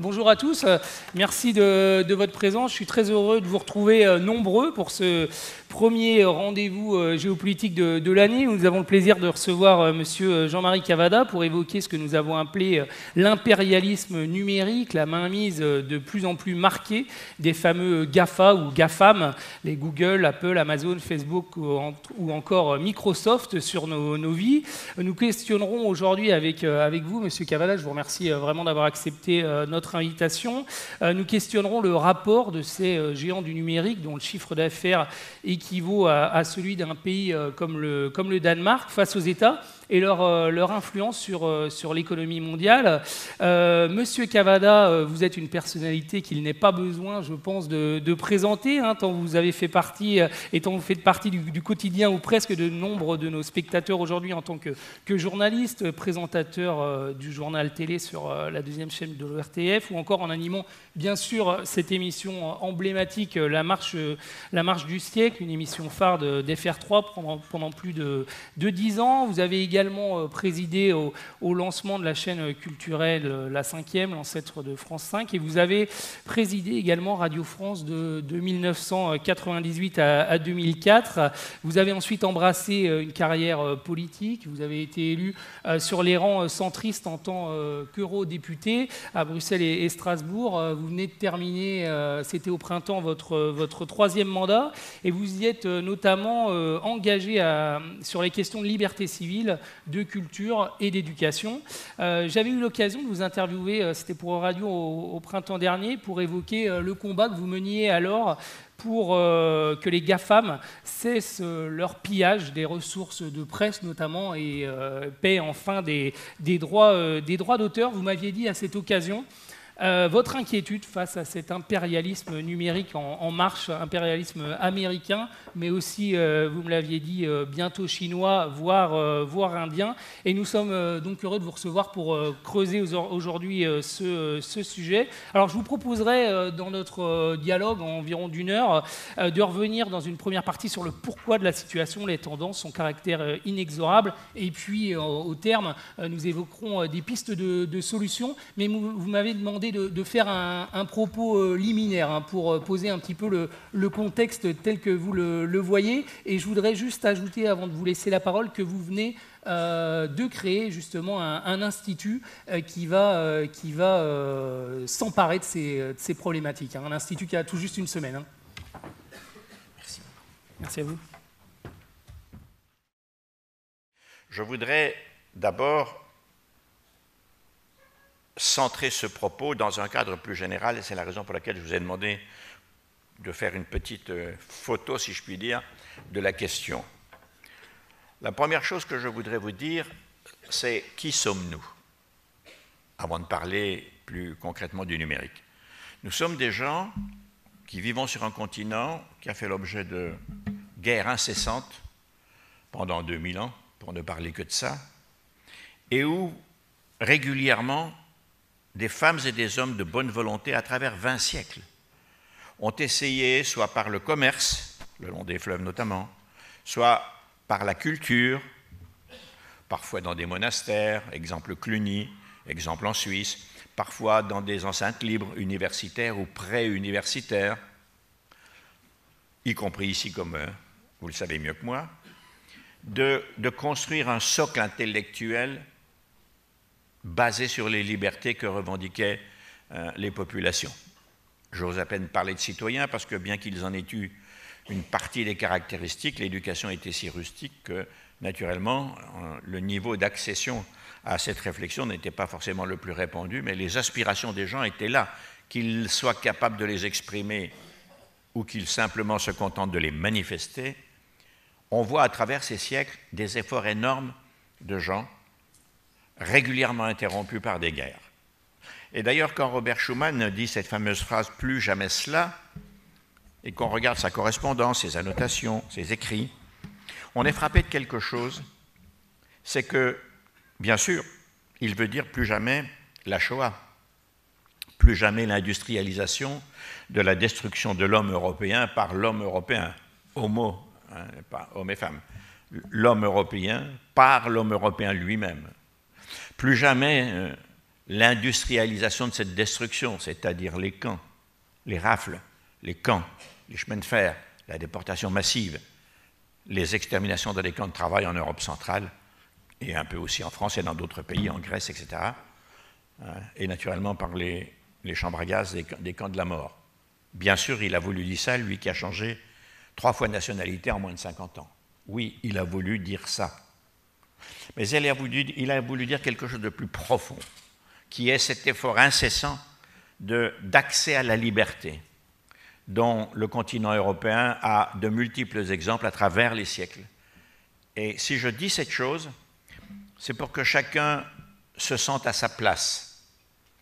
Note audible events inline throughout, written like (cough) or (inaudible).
Bonjour à tous, euh, merci de, votre présence. Je suis très heureux de vous retrouver euh, nombreux pour ce premier euh, rendez-vous euh, géopolitique de, l'année. Nous avons le plaisir de recevoir euh, Monsieur Jean-Marie Cavada pour évoquer ce que nous avons appelé l'impérialisme numérique, la mainmise de plus en plus marquée des fameux GAFA ou GAFAM, les Google, Apple, Amazon, Facebook ou encore Microsoft sur nos, nos vies. Nous questionnerons aujourd'hui avec, avec vous, Monsieur Cavada, je vous remercie vraiment d'avoir accepté notre invitation. Nous questionnerons le rapport de ces géants du numérique dont le chiffre d'affaires est équivaut à, à celui d'un pays euh, comme le, comme le Danemark face aux États et leur, euh, leur influence sur, euh, sur l'économie mondiale. Euh, Monsieur Cavada, vous êtes une personnalité qu'il n'est pas besoin, je pense, de, présenter, hein, tant vous avez fait partie, et tant vous faites partie du, quotidien ou presque de nombre de nos spectateurs aujourd'hui en tant que, que journaliste, présentateur du journal télé sur la deuxième chaîne de l'ORTF, ou encore en animant, bien sûr, cette émission emblématique, La Marche, la marche du siècle, une émission phare d'FR3 pendant, plus de, de 10 ans. Vous avez également également euh, présidé au, lancement de la chaîne culturelle euh, La Cinquième, l'ancêtre de France 5, et vous avez présidé également Radio France de, 1998 à, 2004. Vous avez ensuite embrassé euh, une carrière politique, vous avez été élu sur les rangs centristes en tant qu'eurodéputé à Bruxelles et, Strasbourg. Vous venez de terminer, c'était au printemps, votre, troisième mandat, et vous y êtes notamment engagé sur les questions de liberté civile de culture et d'éducation. Euh, j'avais eu l'occasion de vous interviewer, euh, c'était pour Radio au, printemps dernier, pour évoquer euh, le combat que vous meniez alors pour que les GAFAM cessent leur pillage des ressources de presse notamment et paient enfin des droits d'auteur. Vous m'aviez dit à cette occasion euh, votre inquiétude face à cet impérialisme numérique en, marche, impérialisme américain, mais aussi, euh, vous me l'aviez dit, euh, bientôt chinois, voire, voire, indien. Et nous sommes donc heureux de vous recevoir pour creuser aujourd'hui ce, sujet. Alors, je vous proposerai, dans notre dialogue, en environ d'une heure, de revenir dans une première partie sur le pourquoi de la situation, les tendances, son caractère inexorable. Et puis, au terme, nous évoquerons des pistes de, solutions. Mais vous m'avez demandé de, faire un, propos euh, liminaire hein, pour euh, poser un petit peu le, contexte tel que vous le, voyez. Et je voudrais juste ajouter, avant de vous laisser la parole, que vous venez euh, de créer justement un, institut qui va, qui va s'emparer de ces, de ces problématiques. Hein. un institut qui a tout juste une semaine. Hein. Merci. Merci à vous. Je voudrais d'abord centrer ce propos dans un cadre plus général, et c'est la raison pour laquelle je vous ai demandé de faire une petite euh, photo, si je puis dire, de la question. La première chose que je voudrais vous dire, c'est qui sommes-nous Avant de parler plus concrètement du numérique. Nous sommes des gens qui vivons sur un continent qui a fait l'objet de guerres incessantes pendant 2000 ans, pour ne parler que de ça, et où régulièrement des femmes et des hommes de bonne volonté à travers 20 siècles ont essayé, soit par le commerce, le long des fleuves notamment, soit par la culture, parfois dans des monastères, exemple Cluny, exemple en Suisse, parfois dans des enceintes libres universitaires ou pré-universitaires, y compris ici comme euh, vous le savez mieux que moi, de, de construire un socle intellectuel basé sur les libertés que revendiquaient euh, les populations. J'ose à peine parler de citoyens parce que bien qu'ils en aient eu une partie des caractéristiques, l'éducation était si rustique que naturellement euh, le niveau d'accession à cette réflexion n'était pas forcément le plus répandu, mais les aspirations des gens étaient là, qu'ils soient capables de les exprimer ou qu'ils simplement se contentent de les manifester, on voit à travers ces siècles des efforts énormes de gens régulièrement interrompu par des guerres. Et d'ailleurs, quand Robert Schumann dit cette fameuse phrase Plus jamais cela, et qu'on regarde sa correspondance, ses annotations, ses écrits, on est frappé de quelque chose, c'est que, bien sûr, il veut dire plus jamais la Shoah, plus jamais l'industrialisation de la destruction de l'homme européen par l'homme européen, homo, hein, pas homme et femme, l'homme européen par l'homme européen lui-même plus jamais euh, l'industrialisation de cette destruction, c'est-à-dire les camps, les rafles, les camps, les chemins de fer, la déportation massive, les exterminations dans les camps de travail en Europe centrale, et un peu aussi en France et dans d'autres pays, en Grèce, etc. Euh, et naturellement par les, chambres à gaz des, camps de la mort. Bien sûr, il a voulu dire ça, lui qui a changé trois fois de nationalité en moins de 50 ans. Oui, il a voulu dire ça. Mais voulu, il a voulu dire quelque chose de plus profond, qui est cet effort incessant d'accès à la liberté, dont le continent européen a de multiples exemples à travers les siècles. Et si je dis cette chose, c'est pour que chacun se sente à sa place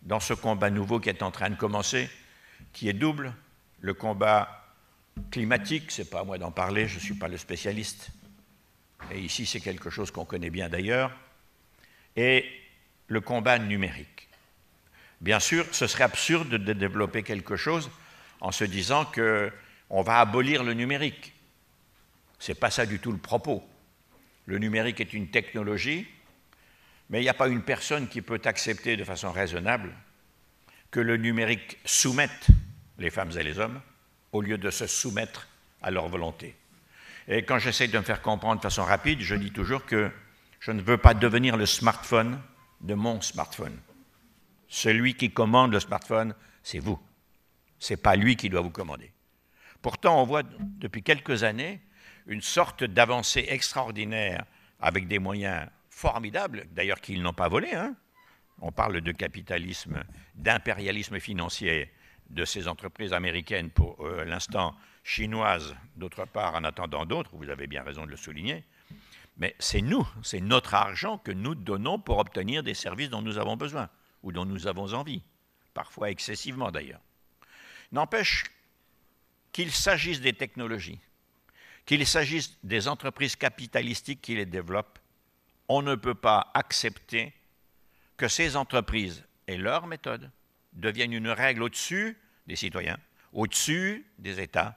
dans ce combat nouveau qui est en train de commencer, qui est double, le combat climatique, c'est pas à moi d'en parler, je ne suis pas le spécialiste, et ici c'est quelque chose qu'on connaît bien d'ailleurs, et le combat numérique. Bien sûr, ce serait absurde de développer quelque chose en se disant qu'on va abolir le numérique. Ce n'est pas ça du tout le propos. Le numérique est une technologie, mais il n'y a pas une personne qui peut accepter de façon raisonnable que le numérique soumette les femmes et les hommes au lieu de se soumettre à leur volonté. Et quand j'essaie de me faire comprendre de façon rapide, je dis toujours que je ne veux pas devenir le smartphone de mon smartphone. Celui qui commande le smartphone, c'est vous. Ce n'est pas lui qui doit vous commander. Pourtant, on voit depuis quelques années une sorte d'avancée extraordinaire avec des moyens formidables, d'ailleurs qu'ils n'ont pas volé. Hein. On parle de capitalisme, d'impérialisme financier de ces entreprises américaines pour euh, l'instant chinoise, d'autre part, en attendant d'autres, vous avez bien raison de le souligner, mais c'est nous, c'est notre argent que nous donnons pour obtenir des services dont nous avons besoin, ou dont nous avons envie, parfois excessivement d'ailleurs. N'empêche qu'il s'agisse des technologies, qu'il s'agisse des entreprises capitalistiques qui les développent, on ne peut pas accepter que ces entreprises et leurs méthodes deviennent une règle au-dessus des citoyens, au-dessus des États,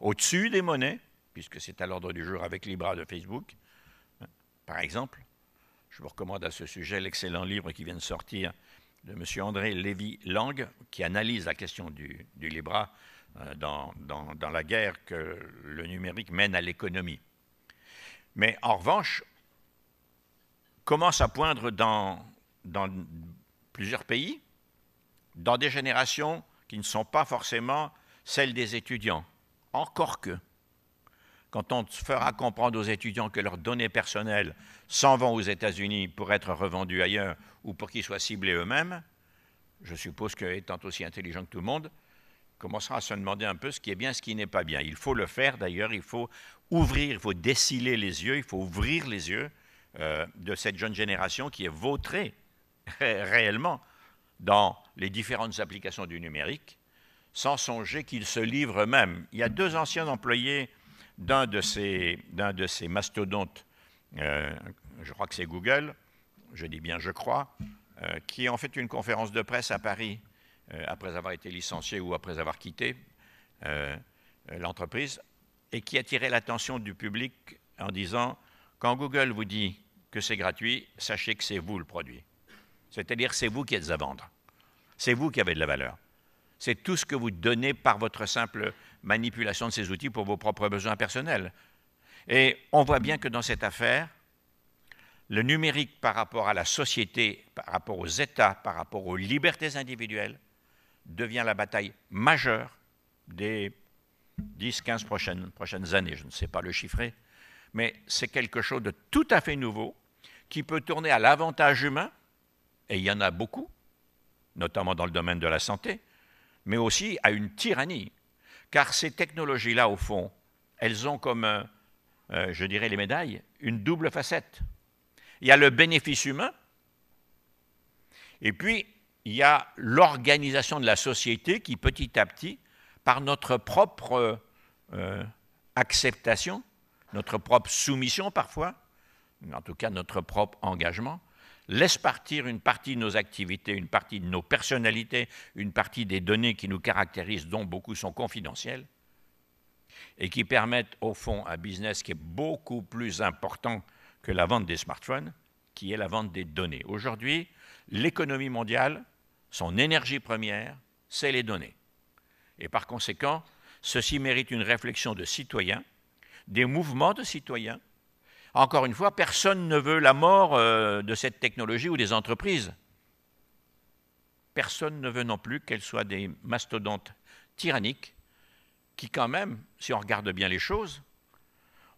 au-dessus des monnaies, puisque c'est à l'ordre du jour avec Libra de Facebook, par exemple. Je vous recommande à ce sujet l'excellent livre qui vient de sortir de M. André Lévy-Lang, qui analyse la question du, Libra euh, dans, la guerre que le numérique mène à l'économie. Mais en revanche, commence à poindre dans plusieurs pays, dans des générations qui ne sont pas forcément celles des étudiants, encore que, quand on fera comprendre aux étudiants que leurs données personnelles s'en vont aux États-Unis pour être revendues ailleurs ou pour qu'ils soient ciblés eux-mêmes, je suppose qu'étant aussi intelligent que tout le monde, commencera à se demander un peu ce qui est bien, ce qui n'est pas bien. Il faut le faire d'ailleurs, il faut ouvrir, il faut dessiller les yeux, il faut ouvrir les yeux euh, de cette jeune génération qui est vautrée (laughs) réellement dans les différentes applications du numérique sans songer qu'ils se livrent eux-mêmes. Il y a deux anciens employés d'un de ces, mastodontes, euh, je crois que c'est Google, je dis bien je crois, euh, qui ont fait une conférence de presse à Paris euh, après avoir été licencié ou après avoir quitté l'entreprise et qui a l'attention du public en disant quand Google vous dit que c'est gratuit, sachez que c'est vous le produit. C'est-à-dire c'est vous qui êtes à vendre. C'est vous qui avez de la valeur c'est tout ce que vous donnez par votre simple manipulation de ces outils pour vos propres besoins personnels. Et on voit bien que dans cette affaire, le numérique par rapport à la société, par rapport aux États, par rapport aux libertés individuelles, devient la bataille majeure des 10-15 prochaines, prochaines années. Je ne sais pas le chiffrer, mais c'est quelque chose de tout à fait nouveau qui peut tourner à l'avantage humain, et il y en a beaucoup, notamment dans le domaine de la santé, mais aussi à une tyrannie. Car ces technologies-là, au fond, elles ont comme, euh, je dirais les médailles, une double facette. Il y a le bénéfice humain, et puis il y a l'organisation de la société qui, petit à petit, par notre propre euh, acceptation, notre propre soumission parfois, en tout cas notre propre engagement, laisse partir une partie de nos activités, une partie de nos personnalités, une partie des données qui nous caractérisent, dont beaucoup sont confidentielles, et qui permettent au fond un business qui est beaucoup plus important que la vente des smartphones, qui est la vente des données. Aujourd'hui, l'économie mondiale, son énergie première, c'est les données. Et par conséquent, ceci mérite une réflexion de citoyens, des mouvements de citoyens encore une fois, personne ne veut la mort euh, de cette technologie ou des entreprises. Personne ne veut non plus qu'elles soient des mastodontes tyranniques qui, quand même, si on regarde bien les choses,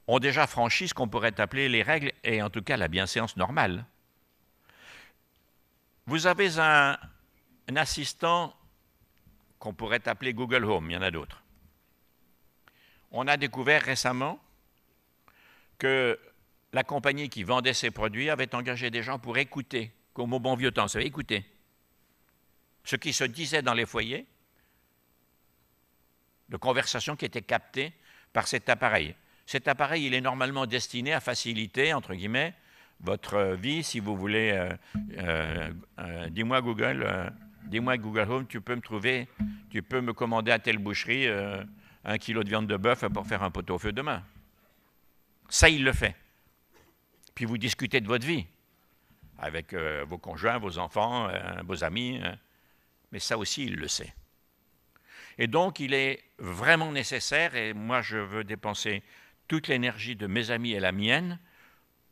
ont déjà franchi ce qu'on pourrait appeler les règles et en tout cas la bienséance normale. Vous avez un, assistant qu'on pourrait appeler Google Home, il y en a d'autres. On a découvert récemment que la compagnie qui vendait ses produits avait engagé des gens pour écouter, comme au bon vieux temps, c'est écouter ce qui se disait dans les foyers, de conversations qui étaient captées par cet appareil. Cet appareil, il est normalement destiné à faciliter, entre guillemets, votre vie, si vous voulez. Euh, euh, euh, dis-moi Google, dis-moi Google Home, tu peux me trouver, tu peux me commander à telle boucherie un kilo de viande de bœuf pour faire un pot-au-feu demain. Ça, il le fait puis vous discutez de votre vie avec euh, vos conjoints, vos enfants, euh, vos amis. Hein. Mais ça aussi, il le sait. Et donc, il est vraiment nécessaire, et moi, je veux dépenser toute l'énergie de mes amis et la mienne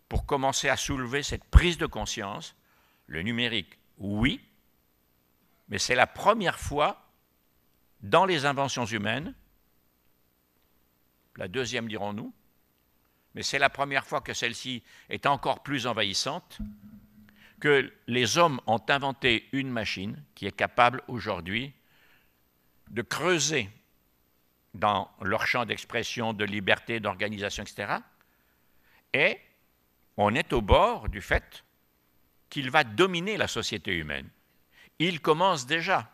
pour commencer à soulever cette prise de conscience. Le numérique, oui, mais c'est la première fois dans les inventions humaines, la deuxième dirons-nous, mais c'est la première fois que celle-ci est encore plus envahissante, que les hommes ont inventé une machine qui est capable aujourd'hui de creuser dans leur champ d'expression, de liberté, d'organisation, etc. Et on est au bord du fait qu'il va dominer la société humaine. Il commence déjà.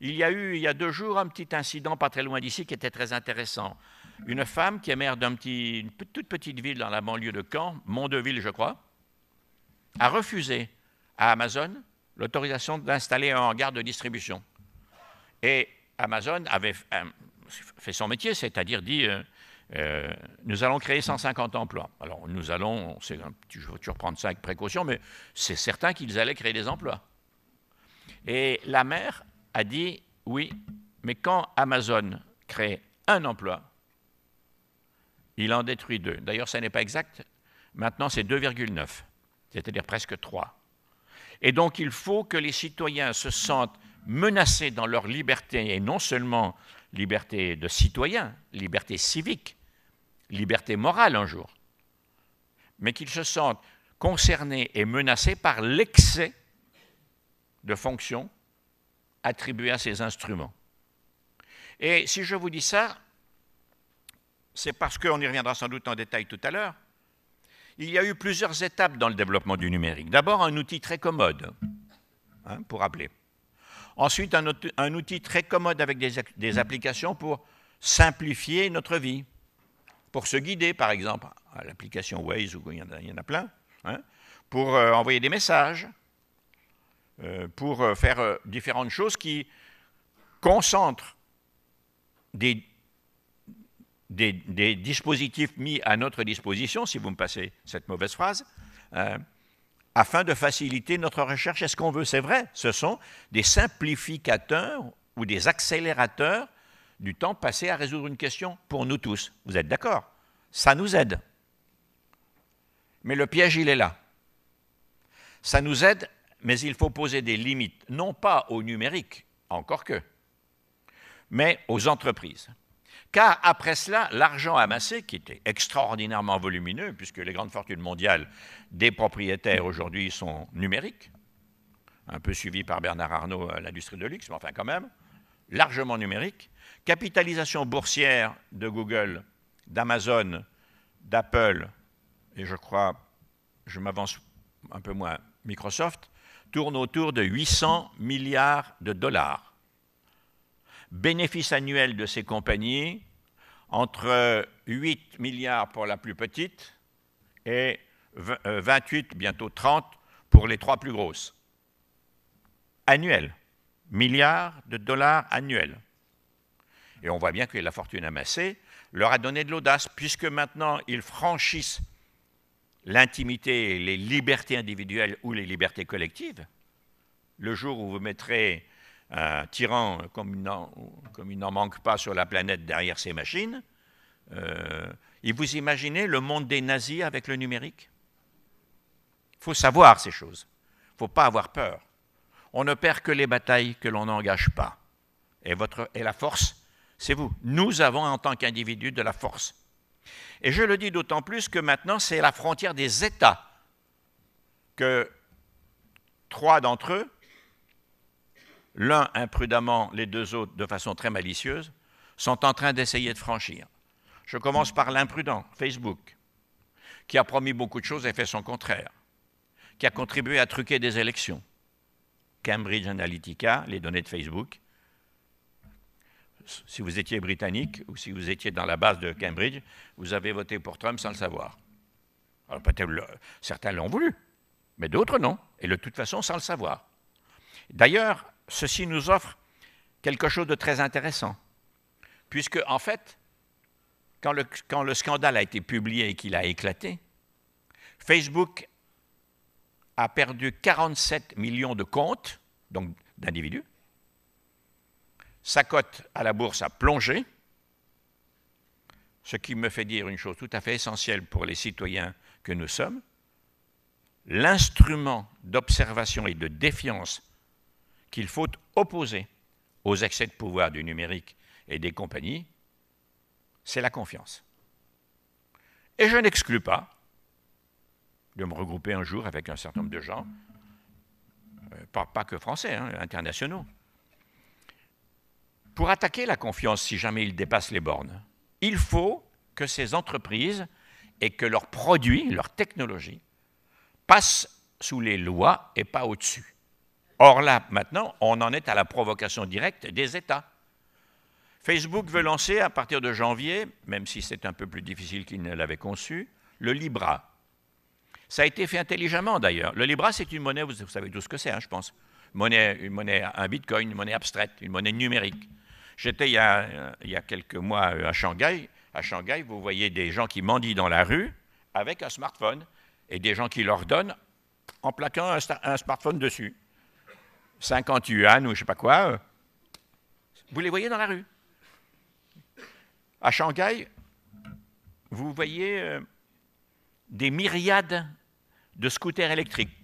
Il y a eu, il y a deux jours, un petit incident pas très loin d'ici qui était très intéressant une femme qui est mère d'une toute petite ville dans la banlieue de Caen, Mondeville, je crois, a refusé à Amazon l'autorisation d'installer un hangar de distribution. Et Amazon avait fait son métier, c'est-à-dire dit euh, euh, nous allons créer 150 emplois. Alors nous allons, je veux toujours prendre ça avec précaution, mais c'est certain qu'ils allaient créer des emplois. Et la mère a dit oui, mais quand Amazon crée un emploi, il en détruit deux. D'ailleurs, ça n'est pas exact. Maintenant, c'est 2,9, c'est-à-dire presque 3. Et donc, il faut que les citoyens se sentent menacés dans leur liberté, et non seulement liberté de citoyen, liberté civique, liberté morale un jour, mais qu'ils se sentent concernés et menacés par l'excès de fonctions attribuées à ces instruments. Et si je vous dis ça, c'est parce qu'on y reviendra sans doute en détail tout à l'heure, il y a eu plusieurs étapes dans le développement du numérique. D'abord, un outil très commode, hein, pour appeler. Ensuite, un, outil très commode avec des, applications pour simplifier notre vie, pour se guider, par exemple, à l'application Waze, où il y en a, plein, hein, pour euh, envoyer des messages, euh, pour euh, faire différentes choses qui concentrent des des, dispositifs mis à notre disposition, si vous me passez cette mauvaise phrase, euh, afin de faciliter notre recherche. Est-ce qu'on veut C'est vrai, ce sont des simplificateurs ou des accélérateurs du temps passé à résoudre une question pour nous tous. Vous êtes d'accord Ça nous aide. Mais le piège, il est là. Ça nous aide, mais il faut poser des limites, non pas au numérique, encore que, mais aux entreprises car après cela, l'argent amassé, qui était extraordinairement volumineux, puisque les grandes fortunes mondiales des propriétaires aujourd'hui sont numériques, un peu suivi par Bernard Arnault à l'industrie de luxe, mais enfin quand même, largement numérique, capitalisation boursière de Google, d'Amazon, d'Apple, et je crois, je m'avance un peu moins, Microsoft, tourne autour de 800 milliards de dollars bénéfice annuel de ces compagnies entre 8 milliards pour la plus petite et 28, euh, bientôt 30 pour les trois plus grosses. Annuels, milliards de dollars annuels. Et on voit bien que la fortune amassée leur a donné de l'audace, puisque maintenant ils franchissent l'intimité, les libertés individuelles ou les libertés collectives. Le jour où vous mettrez un tyran comme il n'en manque pas sur la planète derrière ces machines. Euh, et vous imaginez le monde des nazis avec le numérique Il faut savoir ces choses. Il ne faut pas avoir peur. On ne perd que les batailles que l'on n'engage pas. Et, votre, et la force, c'est vous. Nous avons en tant qu'individus de la force. Et je le dis d'autant plus que maintenant, c'est la frontière des États que trois d'entre eux l'un imprudemment, les deux autres de façon très malicieuse, sont en train d'essayer de franchir. Je commence par l'imprudent, Facebook, qui a promis beaucoup de choses et fait son contraire, qui a contribué à truquer des élections. Cambridge Analytica, les données de Facebook. Si vous étiez britannique ou si vous étiez dans la base de Cambridge, vous avez voté pour Trump sans le savoir. Alors peut-être certains l'ont voulu, mais d'autres non, et de toute façon sans le savoir. D'ailleurs, ceci nous offre quelque chose de très intéressant, puisque en fait, quand le, scandale a été publié et qu'il a éclaté, Facebook a perdu 47 millions de comptes, donc d'individus, sa cote à la bourse a plongé, ce qui me fait dire une chose tout à fait essentielle pour les citoyens que nous sommes, l'instrument d'observation et de défiance qu'il faut opposer aux excès de pouvoir du numérique et des compagnies, c'est la confiance. Et je n'exclus pas de me regrouper un jour avec un certain nombre de gens, euh, pas, que français, hein, internationaux, pour attaquer la confiance si jamais il dépasse les bornes. Il faut que ces entreprises et que leurs produits, leurs technologies, passent sous les lois et pas au-dessus. Or là, maintenant, on en est à la provocation directe des États. Facebook veut lancer à partir de janvier, même si c'est un peu plus difficile qu'il ne l'avait conçu, le Libra. Ça a été fait intelligemment d'ailleurs. Le Libra, c'est une monnaie, vous, savez tout ce que c'est, hein, je pense. Monnaie, une monnaie, un bitcoin, une monnaie abstraite, une monnaie numérique. J'étais il, y a quelques mois euh, à Shanghai. À Shanghai, vous voyez des gens qui mendient dans la rue avec un smartphone et des gens qui leur donnent en plaquant un smartphone dessus. 50 yuan ou je ne sais pas quoi. Euh, vous les voyez dans la rue. À Shanghai, vous voyez euh, des myriades de scooters électriques,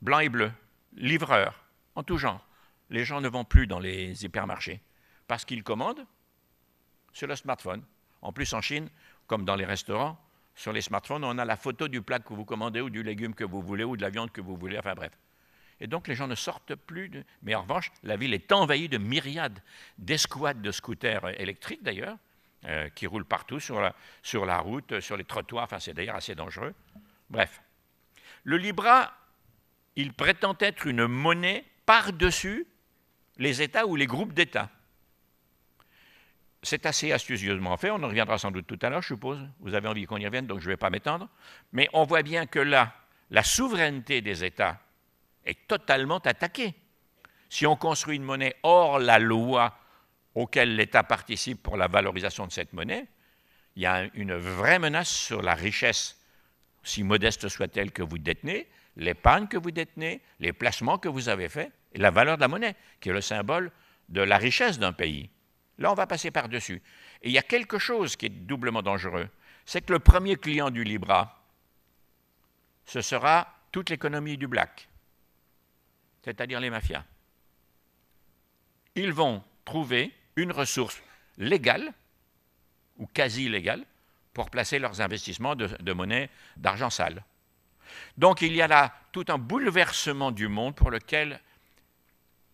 blancs et bleus, livreurs, en tout genre. Les gens ne vont plus dans les hypermarchés parce qu'ils commandent sur le smartphone. En plus, en Chine, comme dans les restaurants, sur les smartphones, on a la photo du plat que vous commandez ou du légume que vous voulez ou de la viande que vous voulez, enfin bref et donc les gens ne sortent plus. Mais en revanche, la ville est envahie de myriades d'escouades de scooters euh, électriques d'ailleurs, euh, qui roulent partout sur la, sur la route, sur les trottoirs, enfin c'est d'ailleurs assez dangereux. Bref. Le Libra, il prétend être une monnaie par-dessus les États ou les groupes d'États. C'est assez astucieusement fait, on en reviendra sans doute tout à l'heure, je suppose. Vous avez envie qu'on y revienne, donc je ne vais pas m'étendre. Mais on voit bien que là, la souveraineté des États est totalement attaqué. Si on construit une monnaie hors la loi auquel l'État participe pour la valorisation de cette monnaie, il y a une vraie menace sur la richesse, si modeste soit-elle, que vous détenez, l'épargne que vous détenez, les placements que vous avez faits, et la valeur de la monnaie, qui est le symbole de la richesse d'un pays. Là, on va passer par-dessus. Et il y a quelque chose qui est doublement dangereux. C'est que le premier client du Libra, ce sera toute l'économie du Black c'est-à-dire les mafias. Ils vont trouver une ressource légale ou quasi légale pour placer leurs investissements de, monnaie d'argent sale. Donc il y a là tout un bouleversement du monde pour lequel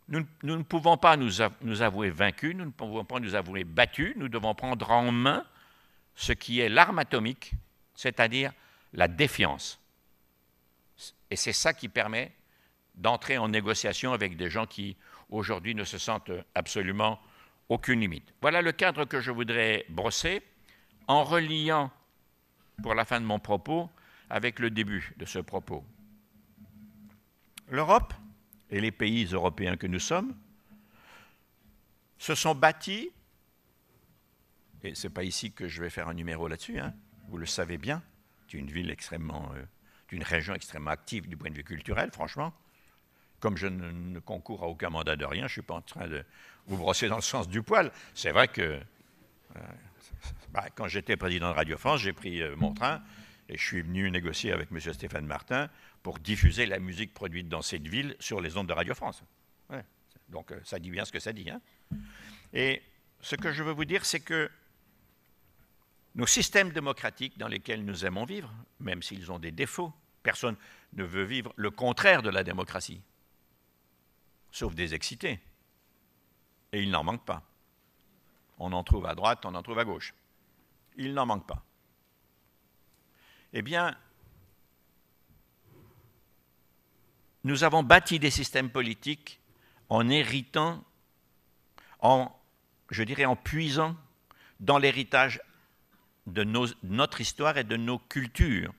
nous, ne pouvons pas nous, nous avouer vaincus, nous ne pouvons pas nous avouer battus, nous devons prendre en main ce qui est l'arme atomique, c'est-à-dire la défiance. Et c'est ça qui permet d'entrer en négociation avec des gens qui, aujourd'hui, ne se sentent absolument aucune limite. Voilà le cadre que je voudrais brosser en reliant, pour la fin de mon propos, avec le début de ce propos. L'Europe et les pays européens que nous sommes se sont bâtis, et ce n'est pas ici que je vais faire un numéro là-dessus, hein, vous le savez bien, c'est une ville extrêmement, euh, d'une région extrêmement active du point de vue culturel, franchement, comme je ne, concours à aucun mandat de rien, je ne suis pas en train de vous brosser dans le sens du poil. C'est vrai que euh, bah, quand j'étais président de Radio France, j'ai pris euh, mon train et je suis venu négocier avec M. Stéphane Martin pour diffuser la musique produite dans cette ville sur les ondes de Radio France. Donc euh, ça dit bien ce que ça dit. Hein. Et ce que je veux vous dire, c'est que nos systèmes démocratiques dans lesquels nous aimons vivre, même s'ils ont des défauts, personne ne veut vivre le contraire de la démocratie sauf des excités. Et il n'en manque pas. On en trouve à droite, on en trouve à gauche. Il n'en manque pas. Eh bien, nous avons bâti des systèmes politiques en héritant, en, je dirais, en puisant dans l'héritage de notre histoire et de nos cultures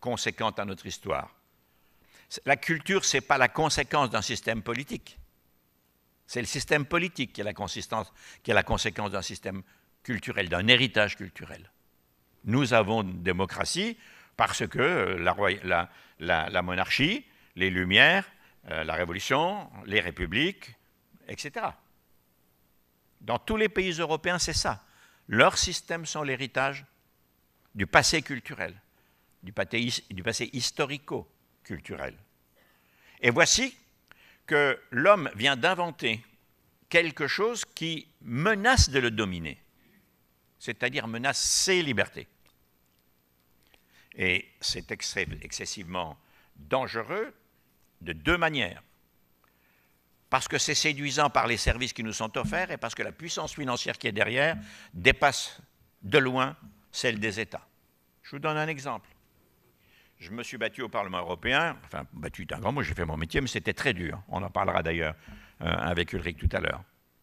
conséquentes à notre histoire. La culture, ce n'est pas la conséquence d'un système politique. C'est le système politique qui est la, qui est la conséquence d'un système culturel, d'un héritage culturel. Nous avons une démocratie parce que euh, la, monarchie, les Lumières, euh, la Révolution, les républiques, etc. Dans tous les pays européens, c'est ça. Leurs systèmes sont l'héritage du passé culturel, du passé historico et voici que l'homme vient d'inventer quelque chose qui menace de le dominer, c'est-à-dire menace ses libertés. Et c'est excessivement dangereux de deux manières. Parce que c'est séduisant par les services qui nous sont offerts et parce que la puissance financière qui est derrière dépasse de loin celle des États. Je vous donne un exemple. Je me suis battu au Parlement européen, enfin battu d'un un grand mot, j'ai fait mon métier, mais c'était très dur. On en parlera d'ailleurs euh, avec Ulrich tout à l'heure,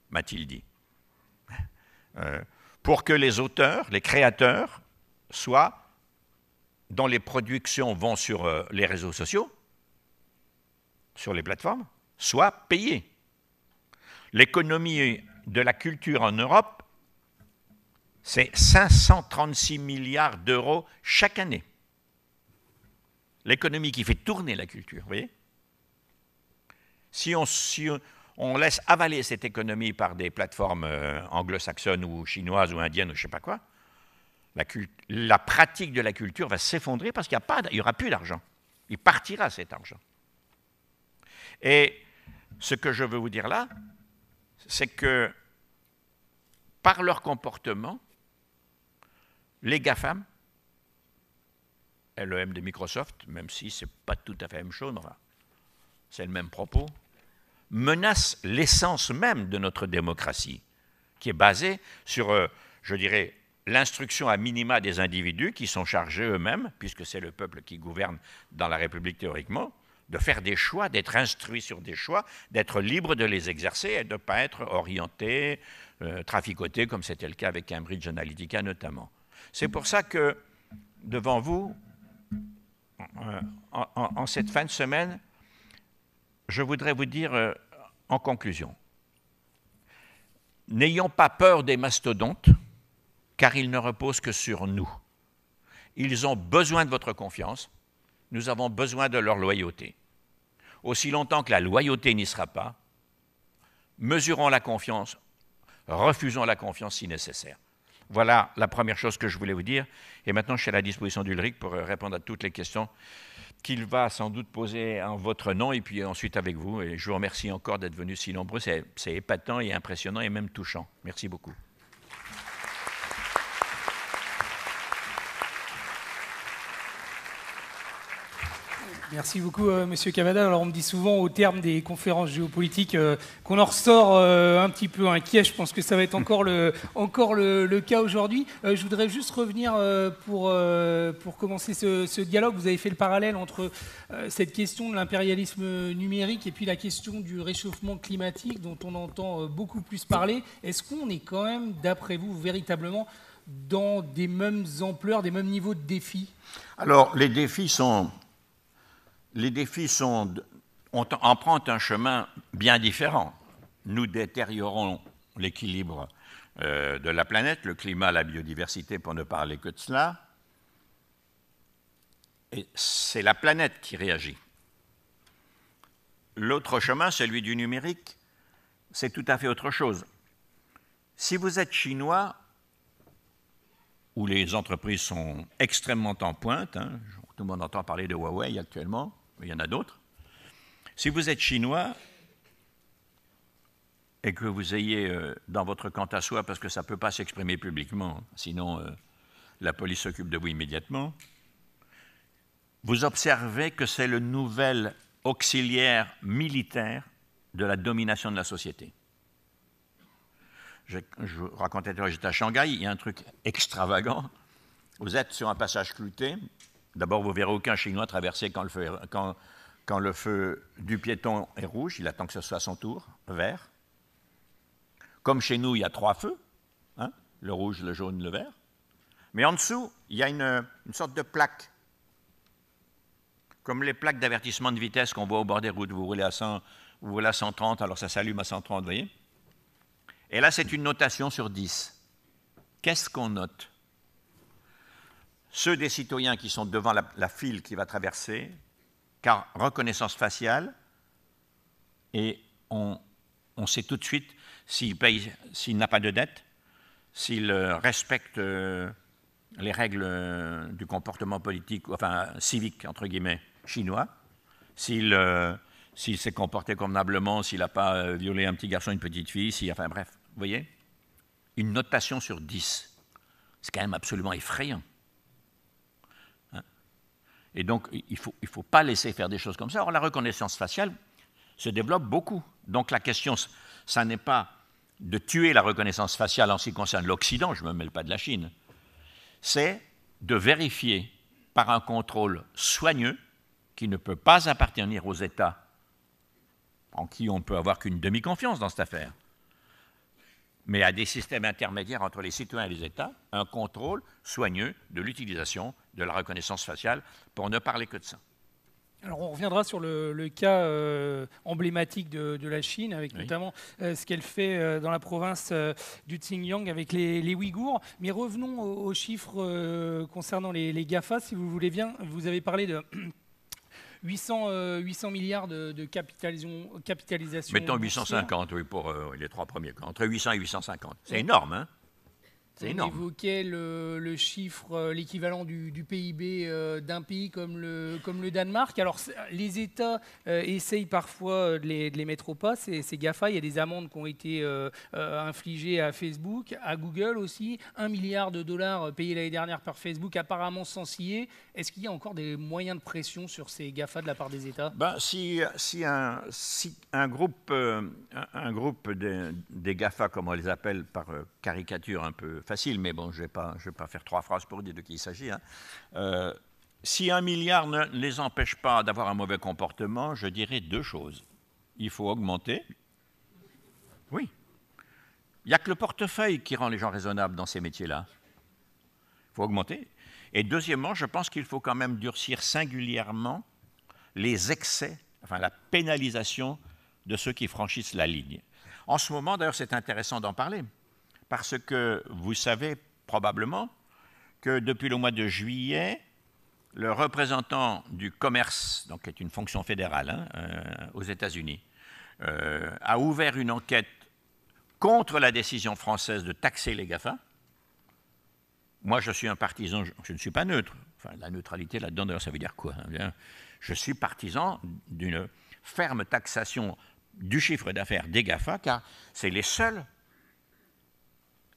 m'a-t-il dit. Euh, pour que les auteurs, les créateurs, soient, dont les productions vont sur euh, les réseaux sociaux, sur les plateformes, soient payés. L'économie de la culture en Europe, c'est 536 milliards d'euros chaque année l'économie qui fait tourner la culture, vous voyez si on, on, laisse avaler cette économie par des plateformes euh, anglo-saxonnes ou chinoises ou indiennes ou je ne sais pas quoi, la, la, pratique de la culture va s'effondrer parce qu'il n'y aura plus d'argent. Il partira cet argent. Et ce que je veux vous dire là, c'est que par leur comportement, les GAFAM LEM de Microsoft, même si ce n'est pas tout à fait M. même enfin, c'est le même propos, menace l'essence même de notre démocratie, qui est basée sur, euh, je dirais, l'instruction à minima des individus qui sont chargés eux-mêmes, puisque c'est le peuple qui gouverne dans la République théoriquement, de faire des choix, d'être instruit sur des choix, d'être libre de les exercer et de ne pas être orienté, euh, traficoté, comme c'était le cas avec Cambridge Analytica notamment. C'est pour ça que, devant vous, euh, en, cette fin de semaine, je voudrais vous dire euh, en conclusion, n'ayons pas peur des mastodontes, car ils ne reposent que sur nous. Ils ont besoin de votre confiance, nous avons besoin de leur loyauté. Aussi longtemps que la loyauté n'y sera pas, mesurons la confiance, refusons la confiance si nécessaire. Voilà la première chose que je voulais vous dire. Et maintenant, je suis à la disposition d'Ulrich pour euh, répondre à toutes les questions qu'il va sans doute poser en votre nom et puis ensuite avec vous. Et je vous remercie encore d'être venu si nombreux. C'est épatant et impressionnant et même touchant. Merci beaucoup. Merci beaucoup, euh, Monsieur Cavada. Alors, on me dit souvent, au terme des conférences géopolitiques, euh, qu'on en ressort euh, un petit peu inquiet. Je pense que ça va être encore le, (laughs) encore cas aujourd'hui. je voudrais juste revenir pour, pour commencer ce, dialogue. Vous avez fait le parallèle entre cette question de l'impérialisme numérique et puis la question du réchauffement climatique, dont on entend beaucoup plus parler. Est-ce qu'on est quand même, d'après vous, véritablement dans des mêmes ampleurs, des mêmes niveaux de défis Alors, les défis sont les défis sont, un chemin bien différent. Nous détériorons l'équilibre euh, de la planète, le climat, la biodiversité, pour ne parler que de cela. Et c'est la planète qui réagit. L'autre chemin, celui du numérique, c'est tout à fait autre chose. Si vous êtes chinois, où les entreprises sont extrêmement en pointe, hein, tout le monde entend parler de Huawei actuellement, il y en a d'autres. Si vous êtes chinois et que vous ayez euh, dans votre camp à soi, parce que ça ne peut pas s'exprimer publiquement, sinon euh, la police s'occupe de vous immédiatement, vous observez que c'est le nouvel auxiliaire militaire de la domination de la société. Je, racontais, j'étais à Shanghai, il y a un truc extravagant. Vous êtes sur un passage clouté, D'abord, vous verrez aucun Chinois traverser quand le, feu du piéton est rouge, il attend que ce soit son tour, vert. Comme chez nous, il y a trois feux, hein, le rouge, le jaune, le vert. Mais en dessous, il y a une, sorte de plaque, comme les plaques d'avertissement de vitesse qu'on voit au bord des routes. Vous roulez à 100, vous roulez à 130, alors ça s'allume à 130, vous voyez. Et là, c'est une notation sur 10. Qu'est-ce qu'on note ceux des citoyens qui sont devant la, file qui va traverser, car reconnaissance faciale, et on, sait tout de suite s'il s'il n'a pas de dette, s'il euh, respecte euh, les règles euh, du comportement politique, enfin civique, entre guillemets, chinois, s'il s'est comporté convenablement, s'il n'a pas violé un petit garçon, une petite fille, si, enfin bref, vous voyez Une notation sur 10. C'est quand même absolument effrayant. Et donc, il ne faut, pas laisser faire des choses comme ça. Or, la reconnaissance faciale se développe beaucoup. Donc, la question, ça n'est pas de tuer la reconnaissance faciale en ce qui concerne l'Occident, je ne me mêle pas de la Chine, c'est de vérifier par un contrôle soigneux qui ne peut pas appartenir aux États en qui on ne peut avoir qu'une demi-confiance dans cette affaire, mais à des systèmes intermédiaires entre les citoyens et les États, un contrôle soigneux de l'utilisation de la reconnaissance faciale, pour ne parler que de ça. Alors on reviendra sur le, cas euh, emblématique de, la Chine, avec notamment euh, ce qu'elle fait euh, dans la province du Xinjiang avec les, Ouïghours. Mais revenons aux, chiffres concernant les, les GAFA, si vous voulez bien. Vous avez parlé de... 800, 800 euh, milliards de, capitalisation, capitalisation, Mettons 850, oui, pour euh, les trois premiers. Entre 800 et 850. C'est énorme, hein c'est énorme. évoquait le, chiffre, euh, l'équivalent du, PIB euh, d'un pays comme le, comme le Danemark. Alors, les États euh, essayent parfois de les, mettre au pas, ces, GAFA. Il y a des amendes qui ont été infligées à Facebook, à Google aussi. Un milliard de dollars payés l'année dernière par Facebook, apparemment sans scier. Est-ce qu'il y a encore des moyens de pression sur ces GAFA de la part des États ben, si, si, un, un groupe, un, groupe des, des GAFA, comme on les appelle par caricature un peu facile, mais bon, je ne vais, pas, faire trois phrases pour dire de qui il s'agit. Hein. Euh, si un milliard ne les empêche pas d'avoir un mauvais comportement, je dirais deux choses. Il faut augmenter. Oui. Il n'y a que le portefeuille qui rend les gens raisonnables dans ces métiers-là. Il faut augmenter. Et deuxièmement, je pense qu'il faut quand même durcir singulièrement les excès, enfin la pénalisation de ceux qui franchissent la ligne. En ce moment, d'ailleurs, c'est intéressant d'en parler parce que vous savez probablement que depuis le mois de juillet, le représentant du commerce, donc qui est une fonction fédérale hein, euh, aux États-Unis, euh, a ouvert une enquête contre la décision française de taxer les GAFA. Moi, je suis un partisan, je, ne suis pas neutre. la neutralité là-dedans, ça veut dire quoi hein, Je suis partisan d'une ferme taxation du chiffre d'affaires des GAFA, car c'est les seuls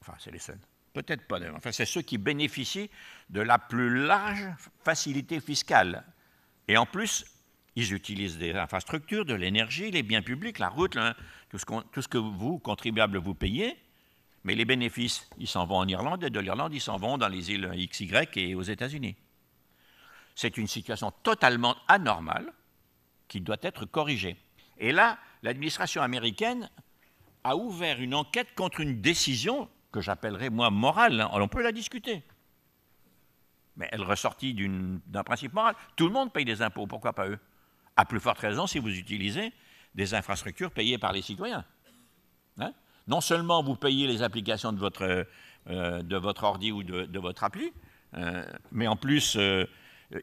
enfin c'est les seuls, peut-être pas, enfin c'est ceux qui bénéficient de la plus large facilité fiscale. Et en plus, ils utilisent des infrastructures, de l'énergie, les biens publics, la route, tout, ce tout, ce que vous, contribuables, vous payez. Mais les bénéfices, ils s'en vont en Irlande et de l'Irlande, ils s'en vont dans les îles XY et aux États-Unis. C'est une situation totalement anormale qui doit être corrigée. Et là, l'administration américaine a ouvert une enquête contre une décision que j'appellerais, moi, morale. Hein, on peut la discuter. Mais elle ressortit d'un principe moral. Tout le monde paye des impôts, pourquoi pas eux À plus forte raison si vous utilisez des infrastructures payées par les citoyens. Hein? non seulement vous payez les applications de votre, euh, ordi ou de, votre appli, euh, mais en plus, euh,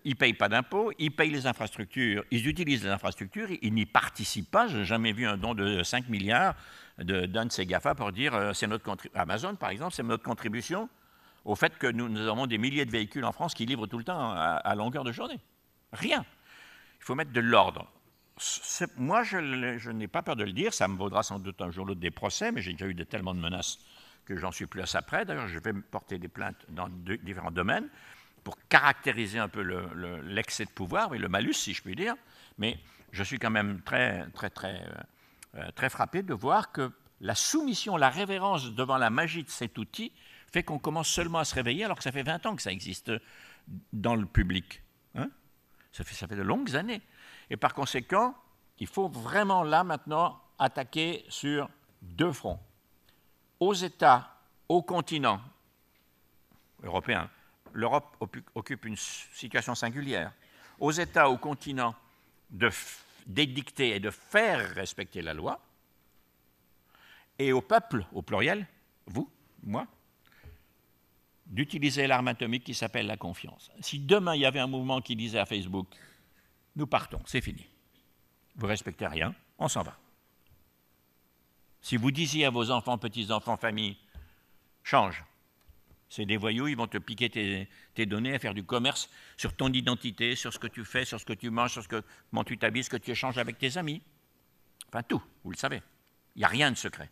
ils ne payent pas d'impôts, ils payent les infrastructures, ils utilisent les infrastructures, ils n'y participent pas. Je n'ai jamais vu un don de 5 milliards d'un de, ces GAFA pour dire euh, c'est notre Amazon, par exemple, c'est notre contribution au fait que nous, nous, avons des milliers de véhicules en France qui livrent tout le temps à, longueur de journée. Rien. Il faut mettre de l'ordre. Moi, je, je n'ai pas peur de le dire, ça me vaudra sans doute un jour ou l'autre des procès, mais j'ai déjà eu de, tellement de menaces que j'en suis plus à près. D'ailleurs, je vais porter des plaintes dans différents domaines pour caractériser un peu l'excès le, de pouvoir et le malus, si je puis dire. Mais je suis quand même très, très, très euh, euh, très frappé de voir que la soumission, la révérence devant la magie de cet outil fait qu'on commence seulement à se réveiller alors que ça fait 20 ans que ça existe dans le public. Hein. ça, fait, ça fait de longues années. Et par conséquent, il faut vraiment là maintenant attaquer sur deux fronts. Aux États, au continent européen, l'Europe occupe une situation singulière. Aux États, au continent, de d'édicter et de faire respecter la loi, et au peuple, au pluriel, vous, moi, d'utiliser l'arme atomique qui s'appelle la confiance. Si demain il y avait un mouvement qui disait à Facebook, nous partons, c'est fini, vous respectez rien, on s'en va. Si vous disiez à vos enfants, petits-enfants, famille, change, c'est des voyous, ils vont te piquer tes, données, à faire du commerce sur ton identité, sur ce que tu fais, sur ce que tu manges, sur ce que, comment tu t'habilles, ce que tu échanges avec tes amis. Enfin, tout, vous le savez. Il n'y a rien de secret.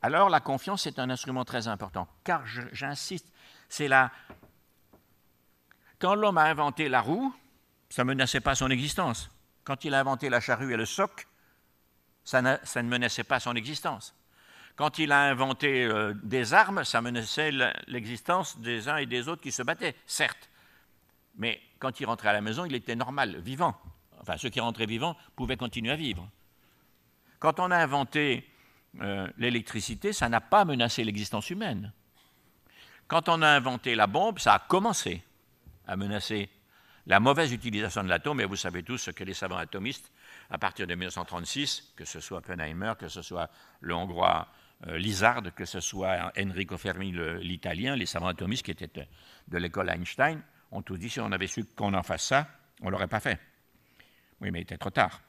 Alors, la confiance est un instrument très important, car j'insiste, c'est la. Quand l'homme a inventé la roue, ça ne menaçait pas son existence. Quand il a inventé la charrue et le soc, ça ne menaçait pas son existence. Quand il a inventé euh, des armes, ça menaçait l'existence des uns et des autres qui se battaient, certes. Mais quand il rentrait à la maison, il était normal, vivant. Enfin, ceux qui rentraient vivants pouvaient continuer à vivre. Quand on a inventé euh, l'électricité, ça n'a pas menacé l'existence humaine. Quand on a inventé la bombe, ça a commencé à menacer la mauvaise utilisation de l'atome, et vous savez tous ce que les savants atomistes, à partir de 1936, que ce soit Oppenheimer, que ce soit le Hongrois euh, Lizard, que ce soit Enrico Fermi, l'Italien, les savants atomistes qui étaient euh, de l'école Einstein, ont tous dit si on avait su qu'on en fasse ça, on ne l'aurait pas fait. Oui, mais il était trop tard.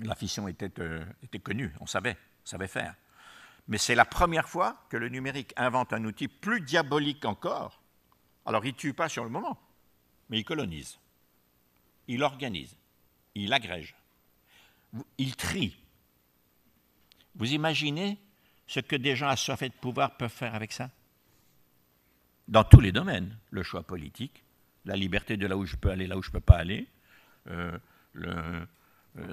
La fission euh, était, connue, on savait, on savait faire. Mais c'est la première fois que le numérique invente un outil plus diabolique encore. Alors il ne tue pas sur le moment, mais il colonise, il organise, il agrège, il trie. Vous imaginez ce que des gens à fait de pouvoir peuvent faire avec ça Dans tous les domaines, le choix politique, la liberté de là où je peux aller, là où je ne peux pas aller, euh, euh,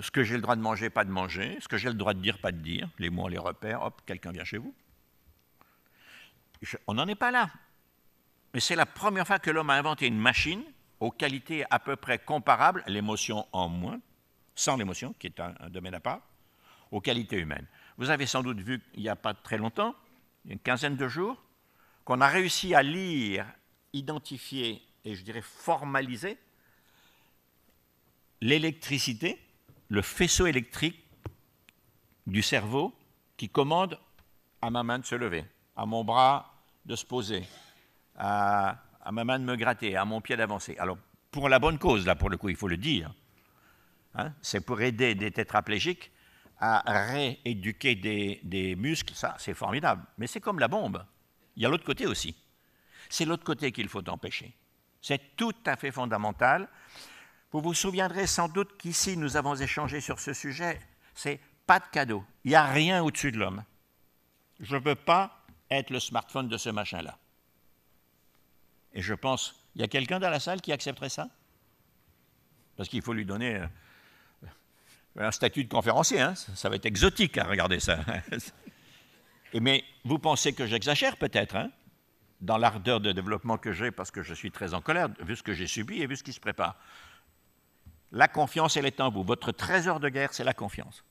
ce que j'ai le droit de manger, pas de manger, ce que j'ai le droit de dire, pas de dire, les mots, les repères, hop, quelqu'un vient chez vous. on n'en est pas là. Mais c'est la première fois que l'homme a inventé une machine aux qualités à peu près comparables, l'émotion en moins, sans l'émotion, qui est un domaine à part, aux qualités humaines. Vous avez sans doute vu il n'y a pas très longtemps, une quinzaine de jours, qu'on a réussi à lire, identifier et je dirais formaliser l'électricité, le faisceau électrique du cerveau qui commande à ma main de se lever, à mon bras de se poser, à, ma main de me gratter, à mon pied d'avancer. Alors, pour la bonne cause, là, pour le coup, il faut le dire. Hein, c'est pour aider des tétraplégiques à rééduquer des, muscles, ça c'est formidable. Mais c'est comme la bombe. Il y a l'autre côté aussi. C'est l'autre côté qu'il faut empêcher. C'est tout à fait fondamental. Vous vous souviendrez sans doute qu'ici nous avons échangé sur ce sujet. C'est pas de cadeau. Il n'y a rien au-dessus de l'homme. Je ne veux pas être le smartphone de ce machin-là. Et je pense, il y a quelqu'un dans la salle qui accepterait ça Parce qu'il faut lui donner euh, un statut de conférencier, hein, ça va être exotique à regarder ça. (laughs) mais vous pensez que j'exagère peut-être, hein, dans l'ardeur de développement que j'ai, parce que je suis très en colère, vu ce que j'ai subi et vu ce qui se prépare. La confiance, elle est en vous. Votre trésor de guerre, c'est la confiance.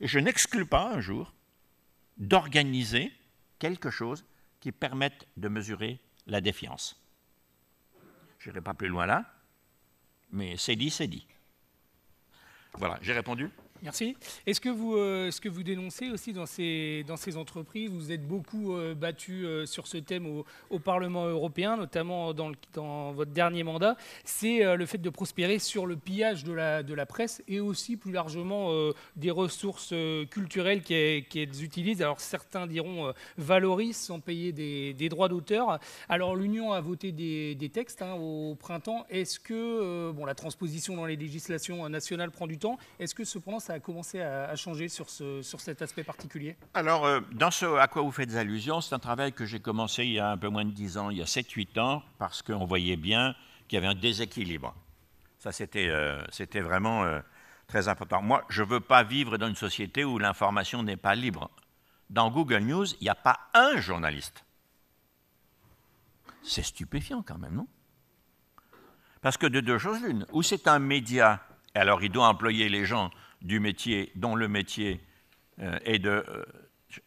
Et je n'exclus pas un jour d'organiser quelque chose qui permette de mesurer la défiance. Je n'irai pas plus loin là, mais c'est dit, c'est dit. Voilà, j'ai répondu Merci. Est-ce que, vous, euh, ce que vous dénoncez aussi dans ces, dans ces entreprises Vous êtes beaucoup euh, battu euh, sur ce thème au, Parlement européen, notamment dans, votre dernier mandat. C'est le fait de prospérer sur le pillage de la, presse et aussi plus largement des ressources culturelles qu'elles utilisent. Alors certains diront valorisent sans payer des, droits d'auteur. Alors l'Union a voté des, textes hein, au printemps. Est-ce que bon, la transposition dans les législations nationales prend du temps Est-ce que cependant ça a commencé à, changer sur, ce, sur cet aspect particulier Alors, euh, dans ce à quoi vous faites allusion, c'est un travail que j'ai commencé il y a un peu moins de 10 ans, il y a 7-8 ans, parce qu'on voyait bien qu'il y avait un déséquilibre. Ça, c'était euh, vraiment euh, très important. Moi, je ne veux pas vivre dans une société où l'information n'est pas libre. Dans Google News, il n'y a pas un journaliste. C'est stupéfiant quand même, non Parce que de deux choses l'une, ou c'est un média, et alors il doit employer les gens du métier, dont le métier euh, est de euh,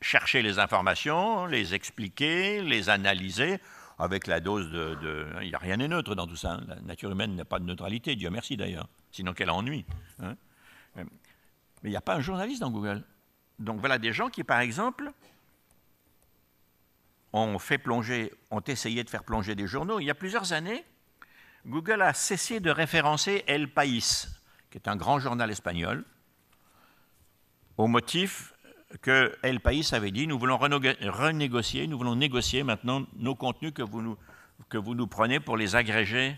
chercher les informations, les expliquer, les analyser, avec la dose de... il hein, n'y a rien de neutre dans tout ça. Hein. La nature humaine n'a pas de neutralité, Dieu merci d'ailleurs. Sinon, quel ennui. Hein. Euh, mais il n'y a pas un journaliste dans Google. Donc voilà des gens qui, par exemple, ont fait plonger, ont essayé de faire plonger des journaux. Il y a plusieurs années, Google a cessé de référencer El País, qui est un grand journal espagnol, au motif que El País avait dit, nous voulons renégocier, nous voulons négocier maintenant nos contenus que vous nous, que vous nous prenez pour les agréger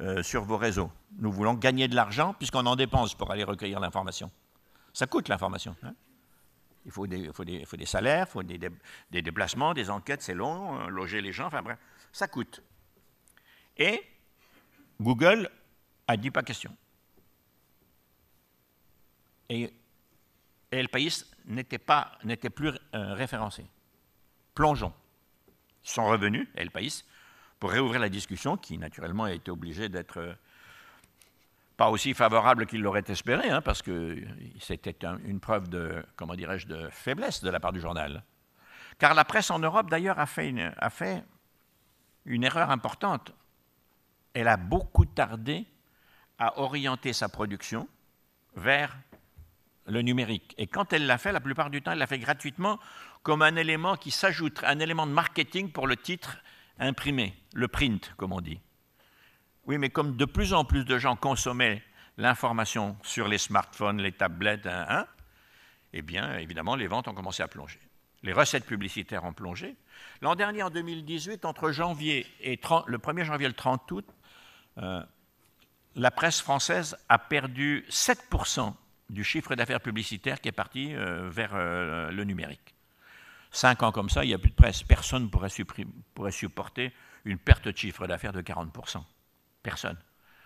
euh, sur vos réseaux. Nous voulons gagner de l'argent puisqu'on en dépense pour aller recueillir l'information. Ça coûte l'information. Hein. il faut des, salaires, il faut des, des, déplacements, des enquêtes, c'est long, euh, loger les gens, enfin bref, ça coûte. Et Google a dit pas question. Et et le pays n'était plus euh, référencé. Plongeons. Sont revenus, El País, pour réouvrir la discussion qui, naturellement, a été obligée d'être euh, pas aussi favorable qu'il l'aurait espéré, hein, parce que euh, c'était une preuve de, comment dirais-je, de faiblesse de la part du journal. Car la presse en Europe, d'ailleurs, a fait une erreur importante. Elle a beaucoup tardé à orienter sa production vers le numérique. Et quand elle l'a fait, la plupart du temps, elle l'a fait gratuitement comme un élément qui s'ajoute, un élément de marketing pour le titre imprimé, le print, comme on dit. Oui, mais comme de plus en plus de gens consommaient l'information sur les smartphones, les tablettes, hein, hein, eh bien, évidemment, les ventes ont commencé à plonger. Les recettes publicitaires ont plongé. L'an dernier, en 2018, entre janvier et le 1er janvier et le 30 août, euh, la presse française a perdu 7% du chiffre d'affaires publicitaire qui est parti euh, vers euh, le numérique. Cinq ans comme ça, il n'y a plus de presse. Personne ne pourrait, supporter une perte de chiffre d'affaires de 40%. Personne.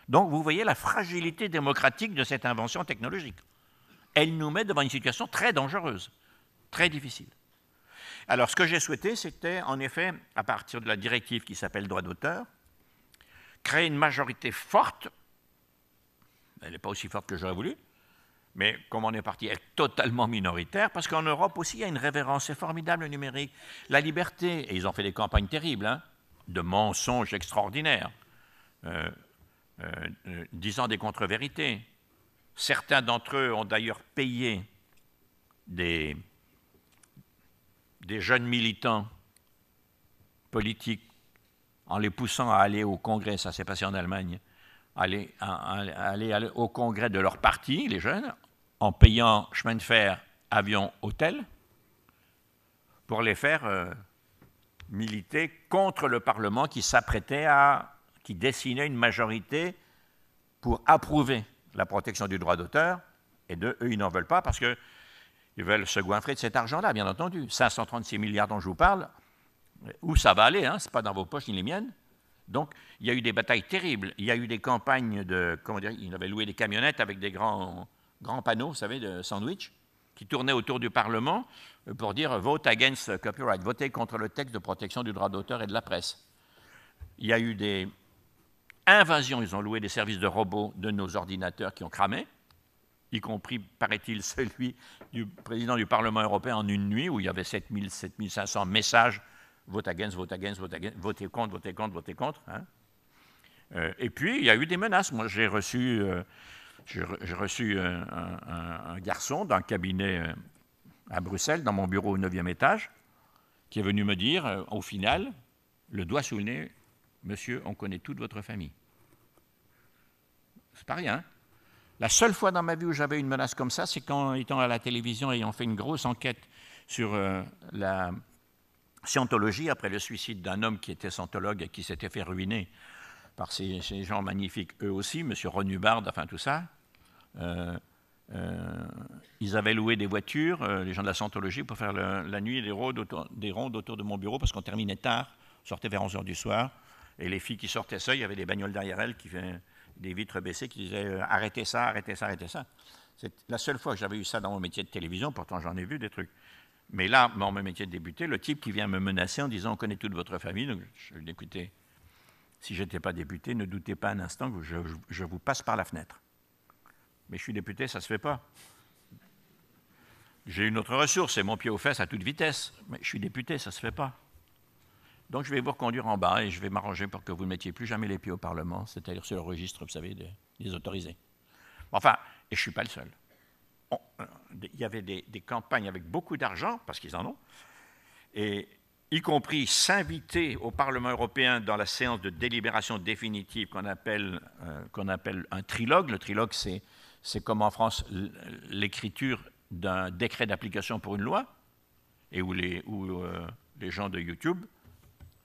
Donc vous voyez la fragilité démocratique de cette invention technologique. Elle nous met devant une situation très dangereuse, très difficile. Alors ce que j'ai souhaité, c'était en effet, à partir de la directive qui s'appelle droit d'auteur, créer une majorité forte, elle n'est pas aussi forte que j'aurais voulu, mais comme on est parti, elle totalement minoritaire, parce qu'en Europe aussi, il y a une révérence, c'est formidable le numérique. La liberté, et ils ont fait des campagnes terribles, hein, de mensonges extraordinaires, euh, euh, disant des contre-vérités. Certains d'entre eux ont d'ailleurs payé des, jeunes militants politiques en les poussant à aller au congrès, ça s'est passé en Allemagne, à aller, au congrès de leur parti, les jeunes, en payant chemin de fer, avion, hôtel, pour les faire euh, militer contre le Parlement qui s'apprêtait à, qui dessinait une majorité pour approuver la protection du droit d'auteur. Et eux, ils n'en veulent pas parce qu'ils veulent se goinfrer de cet argent-là, bien entendu. 536 milliards dont je vous parle, euh, où ça va aller, hein, ce n'est pas dans vos poches ni les miennes. Donc, il y a eu des batailles terribles. Il y a eu des campagnes de. Comment dire Ils avaient loué des camionnettes avec des grands grand panneau, vous savez, de sandwich, qui tournait autour du Parlement euh, pour dire euh, Vote against copyright, votez contre le texte de protection du droit d'auteur et de la presse. Il y a eu des invasions, ils ont loué des services de robots de nos ordinateurs qui ont cramé, y compris, paraît-il, (laughs) celui du président du Parlement européen en une nuit, où il y avait 7000, 7500 messages Vote against, vote against, vote against, votez contre, votez contre, votez contre. Hein. Euh, et puis, il y a eu des menaces. Moi, j'ai reçu. J'ai reçu un, un, garçon d'un cabinet euh, à Bruxelles, dans mon bureau au 9e étage, qui est venu me dire, euh, au final, le doigt sous le nez, monsieur, on connaît toute votre famille. C'est pas rien. Hein. la seule fois dans ma vie où j'avais une menace comme ça, c'est quand, étant à la télévision, et ayant fait une grosse enquête sur euh, la scientologie, après le suicide d'un homme qui était scientologue et qui s'était fait ruiner par ces, gens magnifiques, eux aussi, Monsieur Renubard, enfin tout ça, euh, euh, ils avaient loué des voitures, euh, les gens de la Scientologie, pour faire la nuit des rondes, autour, de mon bureau, parce qu'on terminait tard, on sortait vers 11h du soir, et les filles qui sortaient seules, il y avait des bagnoles derrière elles, qui, des vitres baissées, qui disaient arrêtez ça, arrêtez ça, arrêtez ça ». C'est la seule fois que j'avais eu ça dans mon métier de télévision, pourtant j'en ai vu des trucs. Mais là, dans mon métier de débuté, le type qui vient me menacer en disant on connaît toute votre famille, donc je écoutez Si je n'étais pas débuté, ne doutez pas un instant que je vous passe par la fenêtre. Mais je suis député, ça ne se fait pas. J'ai une autre ressource, c'est mon pied aux fesses à toute vitesse. Mais je suis député, ça ne se fait pas. Donc je vais vous reconduire en bas et je vais m'arranger pour que vous ne mettiez plus jamais les pieds au Parlement, c'est-à-dire sur le registre, vous savez, des, autorisés. Enfin, et je ne suis pas le seul. Euh, il y avait des, campagnes avec beaucoup d'argent, parce qu'ils en ont, et y compris s'inviter au Parlement européen dans la séance de délibération définitive qu'on appelle, euh, appelle un trilogue. Le trilogue, c'est c'est comme en France l'écriture d'un décret d'application pour une loi, et où euh, les, gens de YouTube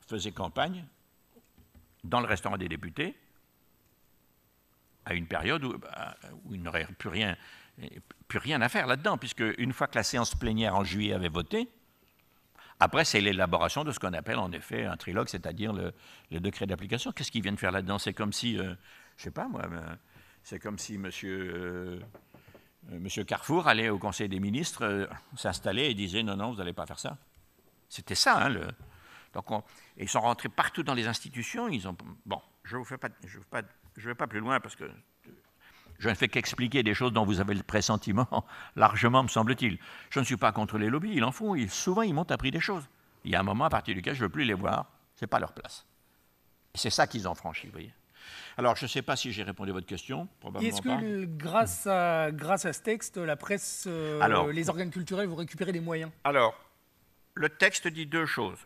faisaient campagne dans le restaurant des députés, à une période où, bah, où il n'aurait plus rien, plus rien à faire là-dedans, puisque une fois que la séance plénière en juillet avait voté, après, c'est l'élaboration de ce qu'on appelle en effet un trilogue, c'est-à-dire le, décret d'application. Qu'est-ce qu'ils viennent faire là-dedans C'est comme si, euh, je ne sais pas moi, euh, c'est comme si euh, euh, monsieur, Carrefour allait au Conseil des ministres, euh, s'installait et disait non, non, vous n'allez pas faire ça. C'était ça. Hein, le... Donc ils sont rentrés partout dans les institutions. Ils ont... Bon, je ne je, je vais pas plus loin parce que je ne fais qu'expliquer des choses dont vous avez le pressentiment (laughs) largement, me semble-t-il. Je ne suis pas contre les lobbies, ils en font, ils, souvent ils m'ont appris des choses. Il y a un moment à partir duquel je ne veux plus les voir, ce n'est pas leur place. C'est ça qu'ils ont franchi, vous voyez. Alors, je ne sais pas si j'ai répondu à votre question, probablement Est-ce que grâce, à, ce texte, la presse, euh, les organes culturels vont récupérer des moyens Alors, le texte dit deux choses.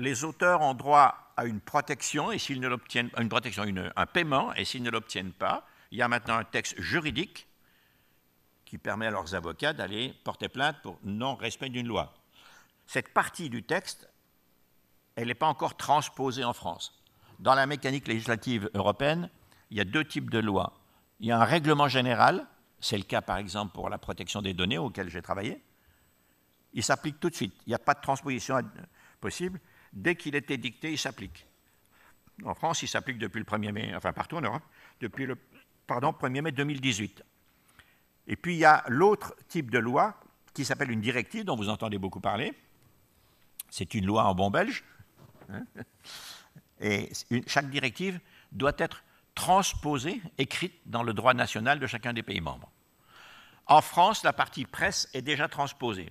Les auteurs ont droit à une protection, et s'ils ne l'obtiennent une protection, un paiement, et s'ils ne l'obtiennent pas, il y a maintenant un texte juridique qui permet à leurs avocats d'aller porter plainte pour non-respect d'une loi. Cette partie du texte, elle n'est pas encore transposée en France dans la mécanique législative européenne, il y a deux types de lois. Il y a un règlement général, c'est le cas par exemple pour la protection des données auquel j'ai travaillé. Il s'applique tout de suite. Il n'y a pas de transposition possible. Dès qu'il est dicté, il s'applique. En France, il s'applique depuis le 1er mai, enfin partout en Europe, depuis le pardon, 1er mai 2018. Et puis il y a l'autre type de loi qui s'appelle une directive dont vous entendez beaucoup parler. C'est une loi en bon belge. Hein. Et chaque directive doit être transposée, écrite dans le droit national de chacun des pays membres. En France, la partie presse est déjà transposée.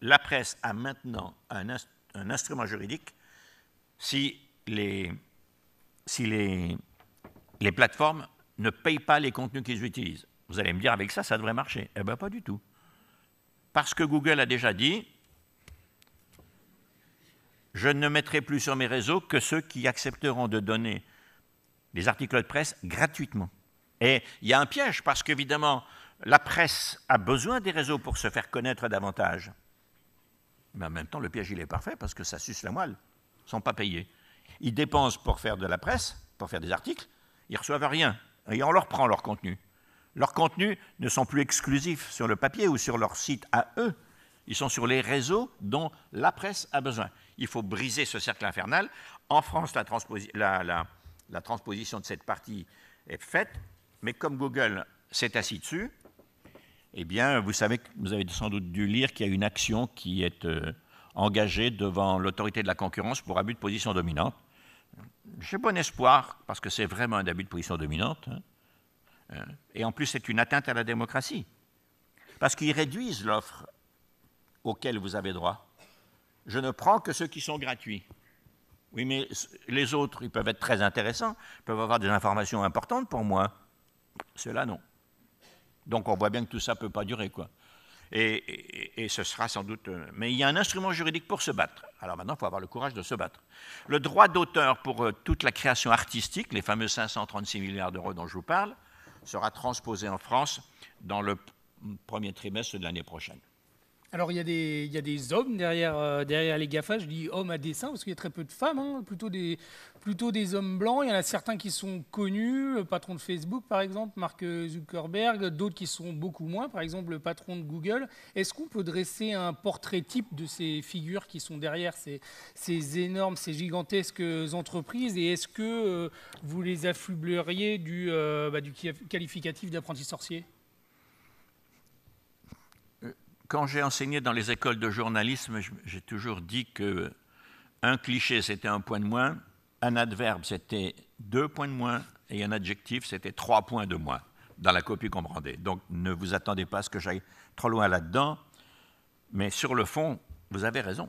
La presse a maintenant un, instrument juridique. Si les, si les, les plateformes ne payent pas les contenus qu'ils utilisent, vous allez me dire avec ça, ça devrait marcher. Eh bien, pas du tout. Parce que Google a déjà dit, je ne mettrai plus sur mes réseaux que ceux qui accepteront de donner des articles de presse gratuitement. Et il y a un piège, parce qu'évidemment, la presse a besoin des réseaux pour se faire connaître davantage. Mais en même temps, le piège, il est parfait, parce que ça suce la moelle. Ils ne sont pas payés. Ils dépensent pour faire de la presse, pour faire des articles, ils ne reçoivent rien. Et on leur prend leur contenu. Leurs contenus ne sont plus exclusifs sur le papier ou sur leur site à eux ils sont sur les réseaux dont la presse a besoin. Il faut briser ce cercle infernal. En France, la, la, la, transposition de cette partie est faite, mais comme Google s'est assis dessus, eh bien, vous savez, vous avez sans doute dû lire qu'il y a une action qui est euh, engagée devant l'autorité de la concurrence pour abus de position dominante. J'ai bon espoir, parce que c'est vraiment un abus de position dominante. Hein, hein, et en plus, c'est une atteinte à la démocratie. Parce qu'ils réduisent l'offre auxquels vous avez droit. Je ne prends que ceux qui sont gratuits. Oui, mais les autres, ils peuvent être très intéressants, peuvent avoir des informations importantes pour moi. Cela non. Donc on voit bien que tout ça ne peut pas durer, quoi. Et, et, ce sera sans doute... Euh, mais il y a un instrument juridique pour se battre. Alors maintenant, il faut avoir le courage de se battre. Le droit d'auteur pour euh, toute la création artistique, les fameux 536 milliards d'euros dont je vous parle, sera transposé en France dans le premier trimestre de l'année prochaine. Alors, il y, a des, hommes euh, derrière, les GAFA. Je dis hommes à dessin parce qu'il y a très peu de femmes, hein. plutôt, des, hommes blancs. Il y en a certains qui sont connus, le patron de Facebook, par exemple, Mark Zuckerberg, d'autres qui sont beaucoup moins, par exemple, le patron de Google. Est-ce qu'on peut dresser un portrait type de ces figures qui sont derrière ces, énormes, ces gigantesques entreprises Et est-ce que euh, vous les affubleriez du, euh, bah, du qualificatif d'apprenti sorcier quand j'ai enseigné dans les écoles de journalisme, j'ai toujours dit que un cliché, c'était un point de moins, un adverbe, c'était deux points de moins, et un adjectif, c'était trois points de moins dans la copie qu'on rendait. Donc ne vous attendez pas à ce que j'aille trop loin là-dedans, mais sur le fond, vous avez raison.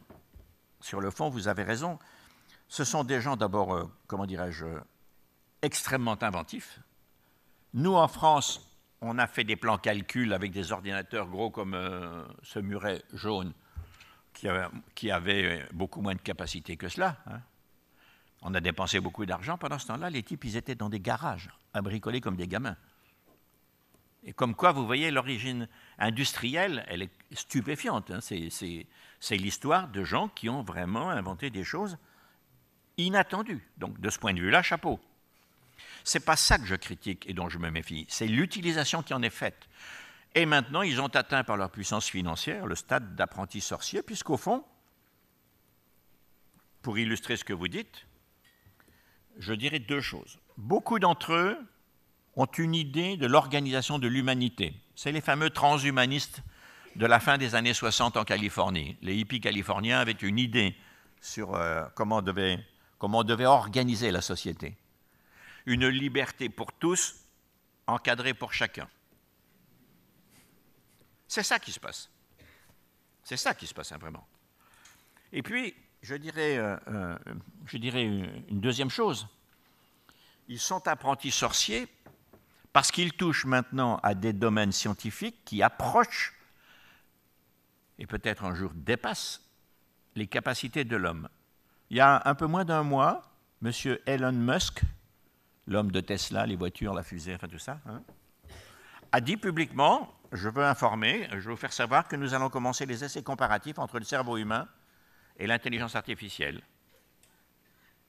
Sur le fond, vous avez raison. Ce sont des gens d'abord, euh, comment dirais-je, euh, extrêmement inventifs. Nous, en France, on a fait des plans calculs avec des ordinateurs gros comme euh, ce muret jaune, qui, avait euh, beaucoup moins de capacité que cela. Hein. On a dépensé beaucoup d'argent. Pendant ce temps-là, les types, ils étaient dans des garages, à bricoler comme des gamins. Et comme quoi, vous voyez, l'origine industrielle, elle est stupéfiante. Hein. C'est l'histoire de gens qui ont vraiment inventé des choses inattendues. Donc, de ce point de vue-là, chapeau. C'est pas ça que je critique et dont je me méfie, c'est l'utilisation qui en est faite. Et maintenant, ils ont atteint par leur puissance financière le stade d'apprenti sorcier, puisqu'au fond, pour illustrer ce que vous dites, je dirais deux choses. Beaucoup d'entre eux ont une idée de l'organisation de l'humanité. C'est les fameux transhumanistes de la fin des années 60 en Californie. Les hippies californiens avaient une idée sur euh, comment, comment on devait organiser la société une liberté pour tous, encadrée pour chacun. C'est ça qui se passe. C'est ça qui se passe, hein, vraiment. Et puis, je dirais, euh, euh, je dirais une deuxième chose. Ils sont apprentis sorciers parce qu'ils touchent maintenant à des domaines scientifiques qui approchent et peut-être un jour dépassent les capacités de l'homme. Il y a un peu moins d'un mois, M. Elon Musk, l'homme de Tesla, les voitures, la fusée, enfin tout ça, hein, a dit publiquement, je veux informer, je veux faire savoir que nous allons commencer les essais comparatifs entre le cerveau humain et l'intelligence artificielle,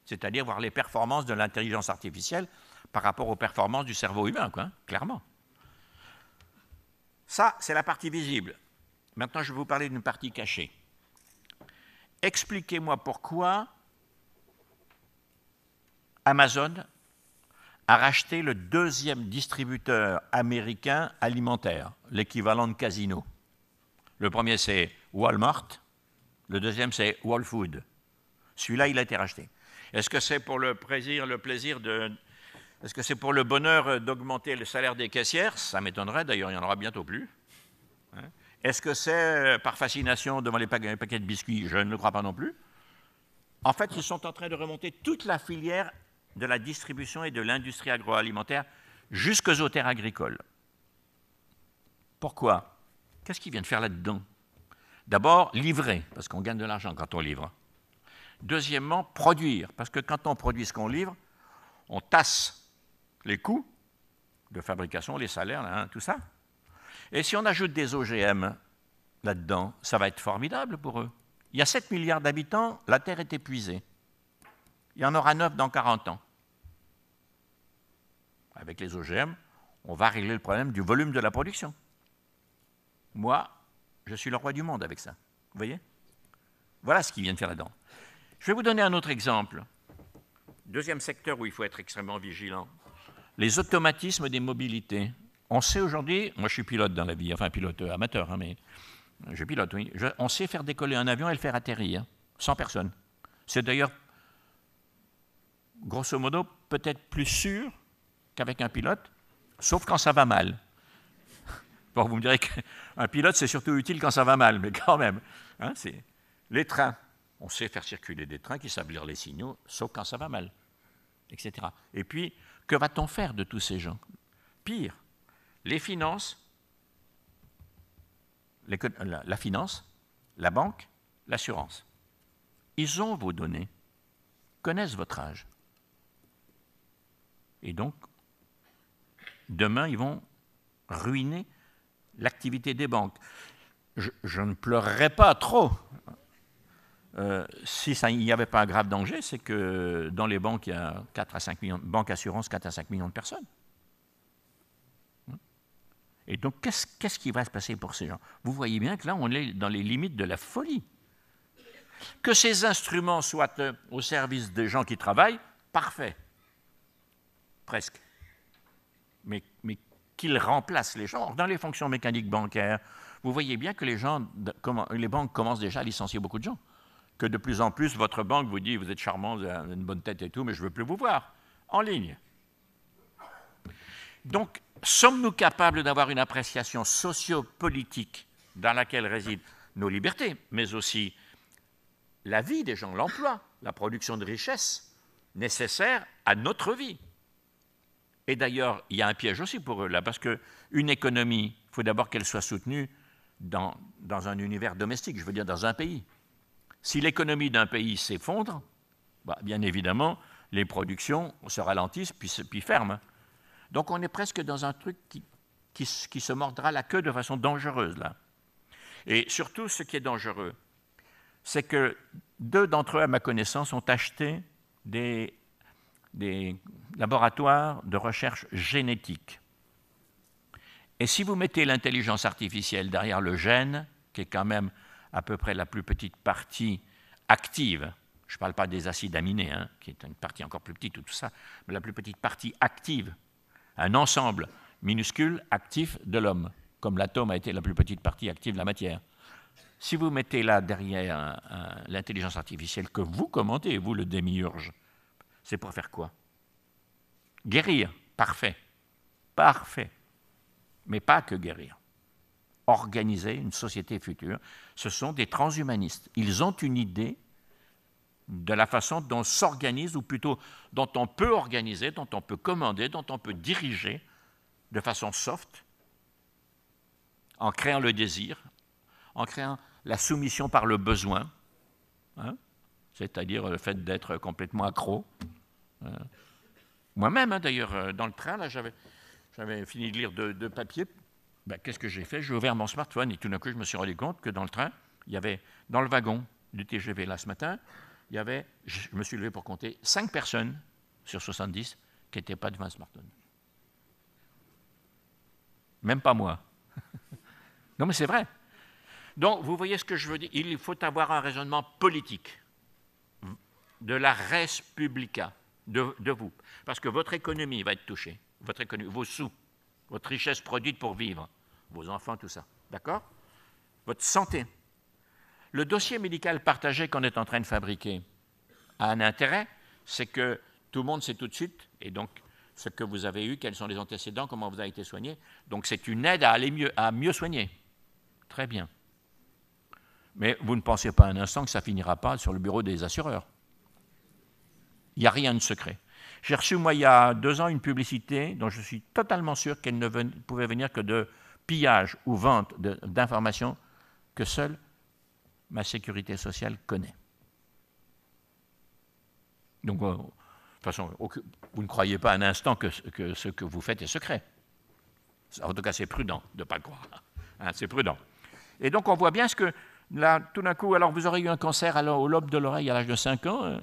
c'est-à-dire voir les performances de l'intelligence artificielle par rapport aux performances du cerveau humain, quoi, hein, clairement. Ça, c'est la partie visible. Maintenant, je vais vous parler d'une partie cachée. Expliquez-moi pourquoi Amazon a racheté le deuxième distributeur américain alimentaire, l'équivalent de Casino. Le premier, c'est Walmart. Le deuxième, c'est Whole Food. Celui-là, il a été racheté. Est-ce que c'est pour le plaisir, le plaisir de... Est-ce que c'est pour le bonheur d'augmenter le salaire des caissières Ça m'étonnerait, d'ailleurs, il n'y en aura bientôt plus. Hein? Est-ce que c'est euh, par fascination devant les paquets de biscuits Je ne le crois pas non plus. En fait, ils sont en train de remonter toute la filière de la distribution et de l'industrie agroalimentaire jusqu'aux aux terres agricoles. Pourquoi Qu'est-ce qu'ils viennent de faire là-dedans D'abord, livrer, parce qu'on gagne de l'argent quand on livre. Deuxièmement, produire, parce que quand on produit ce qu'on livre, on tasse les coûts de fabrication, les salaires, hein, tout ça. Et si on ajoute des OGM là-dedans, ça va être formidable pour eux. Il y a 7 milliards d'habitants, la Terre est épuisée. Il y en aura neuf dans 40 ans. Avec les OGM, on va régler le problème du volume de la production. Moi, je suis le roi du monde avec ça. Vous voyez Voilà ce qu'ils viennent faire là-dedans. Je vais vous donner un autre exemple. Deuxième secteur où il faut être extrêmement vigilant. Les automatismes des mobilités. On sait aujourd'hui, moi je suis pilote dans la vie, enfin pilote euh, amateur, hein, mais je pilote, oui. on sait faire décoller un avion et le faire atterrir, hein, sans personne. C'est d'ailleurs grosso modo, peut-être plus sûr qu'avec un pilote, sauf quand ça va mal. Bon, vous me direz qu'un pilote, c'est surtout utile quand ça va mal, mais quand même. Hein, les trains, on sait faire circuler des trains qui savent lire les signaux, sauf quand ça va mal, etc. Et puis, que va-t-on faire de tous ces gens Pire, les finances, la finance, la banque, l'assurance. Ils ont vos données, connaissent votre âge, et donc, demain, ils vont ruiner l'activité des banques. Je, ne pleurerais pas trop. Euh, si il n'y avait pas un grave danger, c'est que dans les banques, il y a 4 à 5 millions, banques assurances, 4 à 5 millions de personnes. Et donc, qu'est-ce qui va se passer pour ces gens Vous voyez bien que là, on est dans les limites de la folie. Que ces instruments soient euh, au service des gens qui travaillent, parfait presque, mais, qu'il qu'ils remplacent les gens. dans les fonctions mécaniques bancaires, vous voyez bien que les, gens, les banques commencent déjà à licencier beaucoup de gens. Que de plus en plus, votre banque vous dit, vous êtes charmant, vous avez une bonne tête et tout, mais je ne veux plus vous voir, en ligne. Donc, sommes-nous capables d'avoir une appréciation sociopolitique dans laquelle résident nos libertés, mais aussi la vie des gens, l'emploi, la production de richesses nécessaires à notre vie et d'ailleurs, il y a un piège aussi pour eux là, parce qu'une économie, il faut d'abord qu'elle soit soutenue dans, dans, un univers domestique, je veux dire dans un pays. Si l'économie d'un pays s'effondre, bah, bien évidemment, les productions se ralentissent puis, puis ferment. Donc on est presque dans un truc qui, qui, qui, se mordra la queue de façon dangereuse là. Et surtout, ce qui est dangereux, c'est que deux d'entre eux, à ma connaissance, ont acheté des des laboratoires de recherche génétique. Et si vous mettez l'intelligence artificielle derrière le gène, qui est quand même à peu près la plus petite partie active, je ne parle pas des acides aminés, hein, qui est une partie encore plus petite, ou tout ça, mais la plus petite partie active, un ensemble minuscule actif de l'homme, comme l'atome a été la plus petite partie active de la matière. Si vous mettez là derrière euh, l'intelligence artificielle que vous commentez, vous le démiurge, c'est pour faire quoi Guérir, parfait. Parfait. Mais pas que guérir. Organiser une société future, ce sont des transhumanistes. Ils ont une idée de la façon dont s'organise, ou plutôt dont on peut organiser, dont on peut commander, dont on peut diriger de façon soft, en créant le désir, en créant la soumission par le besoin. Hein c'est-à-dire le fait d'être complètement accro. Euh, moi-même, hein, d'ailleurs, euh, dans le train, là, j'avais, fini de lire deux, papiers. Ben, qu'est-ce que j'ai fait J'ai ouvert mon smartphone et tout d'un coup, je me suis rendu compte que dans le train, il y avait, dans le wagon du TGV là ce matin, il y avait, je me suis levé pour compter, 5 personnes sur 70 qui n'étaient pas devant un smartphone. Même pas moi. (laughs) non, mais c'est vrai. Donc, vous voyez ce que je veux dire Il faut avoir un raisonnement politique de la res publica de, vous, parce que votre économie va être touchée, votre économie, vos sous, votre richesse produite pour vivre, vos enfants, tout ça, d'accord Votre santé. Le dossier médical partagé qu'on est en train de fabriquer a un intérêt, c'est que tout le monde sait tout de suite, et donc ce que vous avez eu, quels sont les antécédents, comment vous avez été soigné. Donc c'est une aide à aller mieux, à mieux soigner. Très bien. Mais vous ne pensez pas un instant que ça finira pas sur le bureau des assureurs. Il n'y a rien de secret. J'ai reçu, moi, il y a deux ans, une publicité dont je suis totalement sûr qu'elle ne pouvait venir que de pillage ou vente d'informations que seule ma sécurité sociale connaît. Donc, euh, de toute façon, vous ne croyez pas un instant que, que ce que vous faites est secret. En tout cas, c'est prudent de ne pas le croire. Hein, c'est prudent. Et donc, on voit bien ce que là, tout d'un coup, alors vous aurez eu un cancer au lobe de l'oreille à l'âge de 5 ans,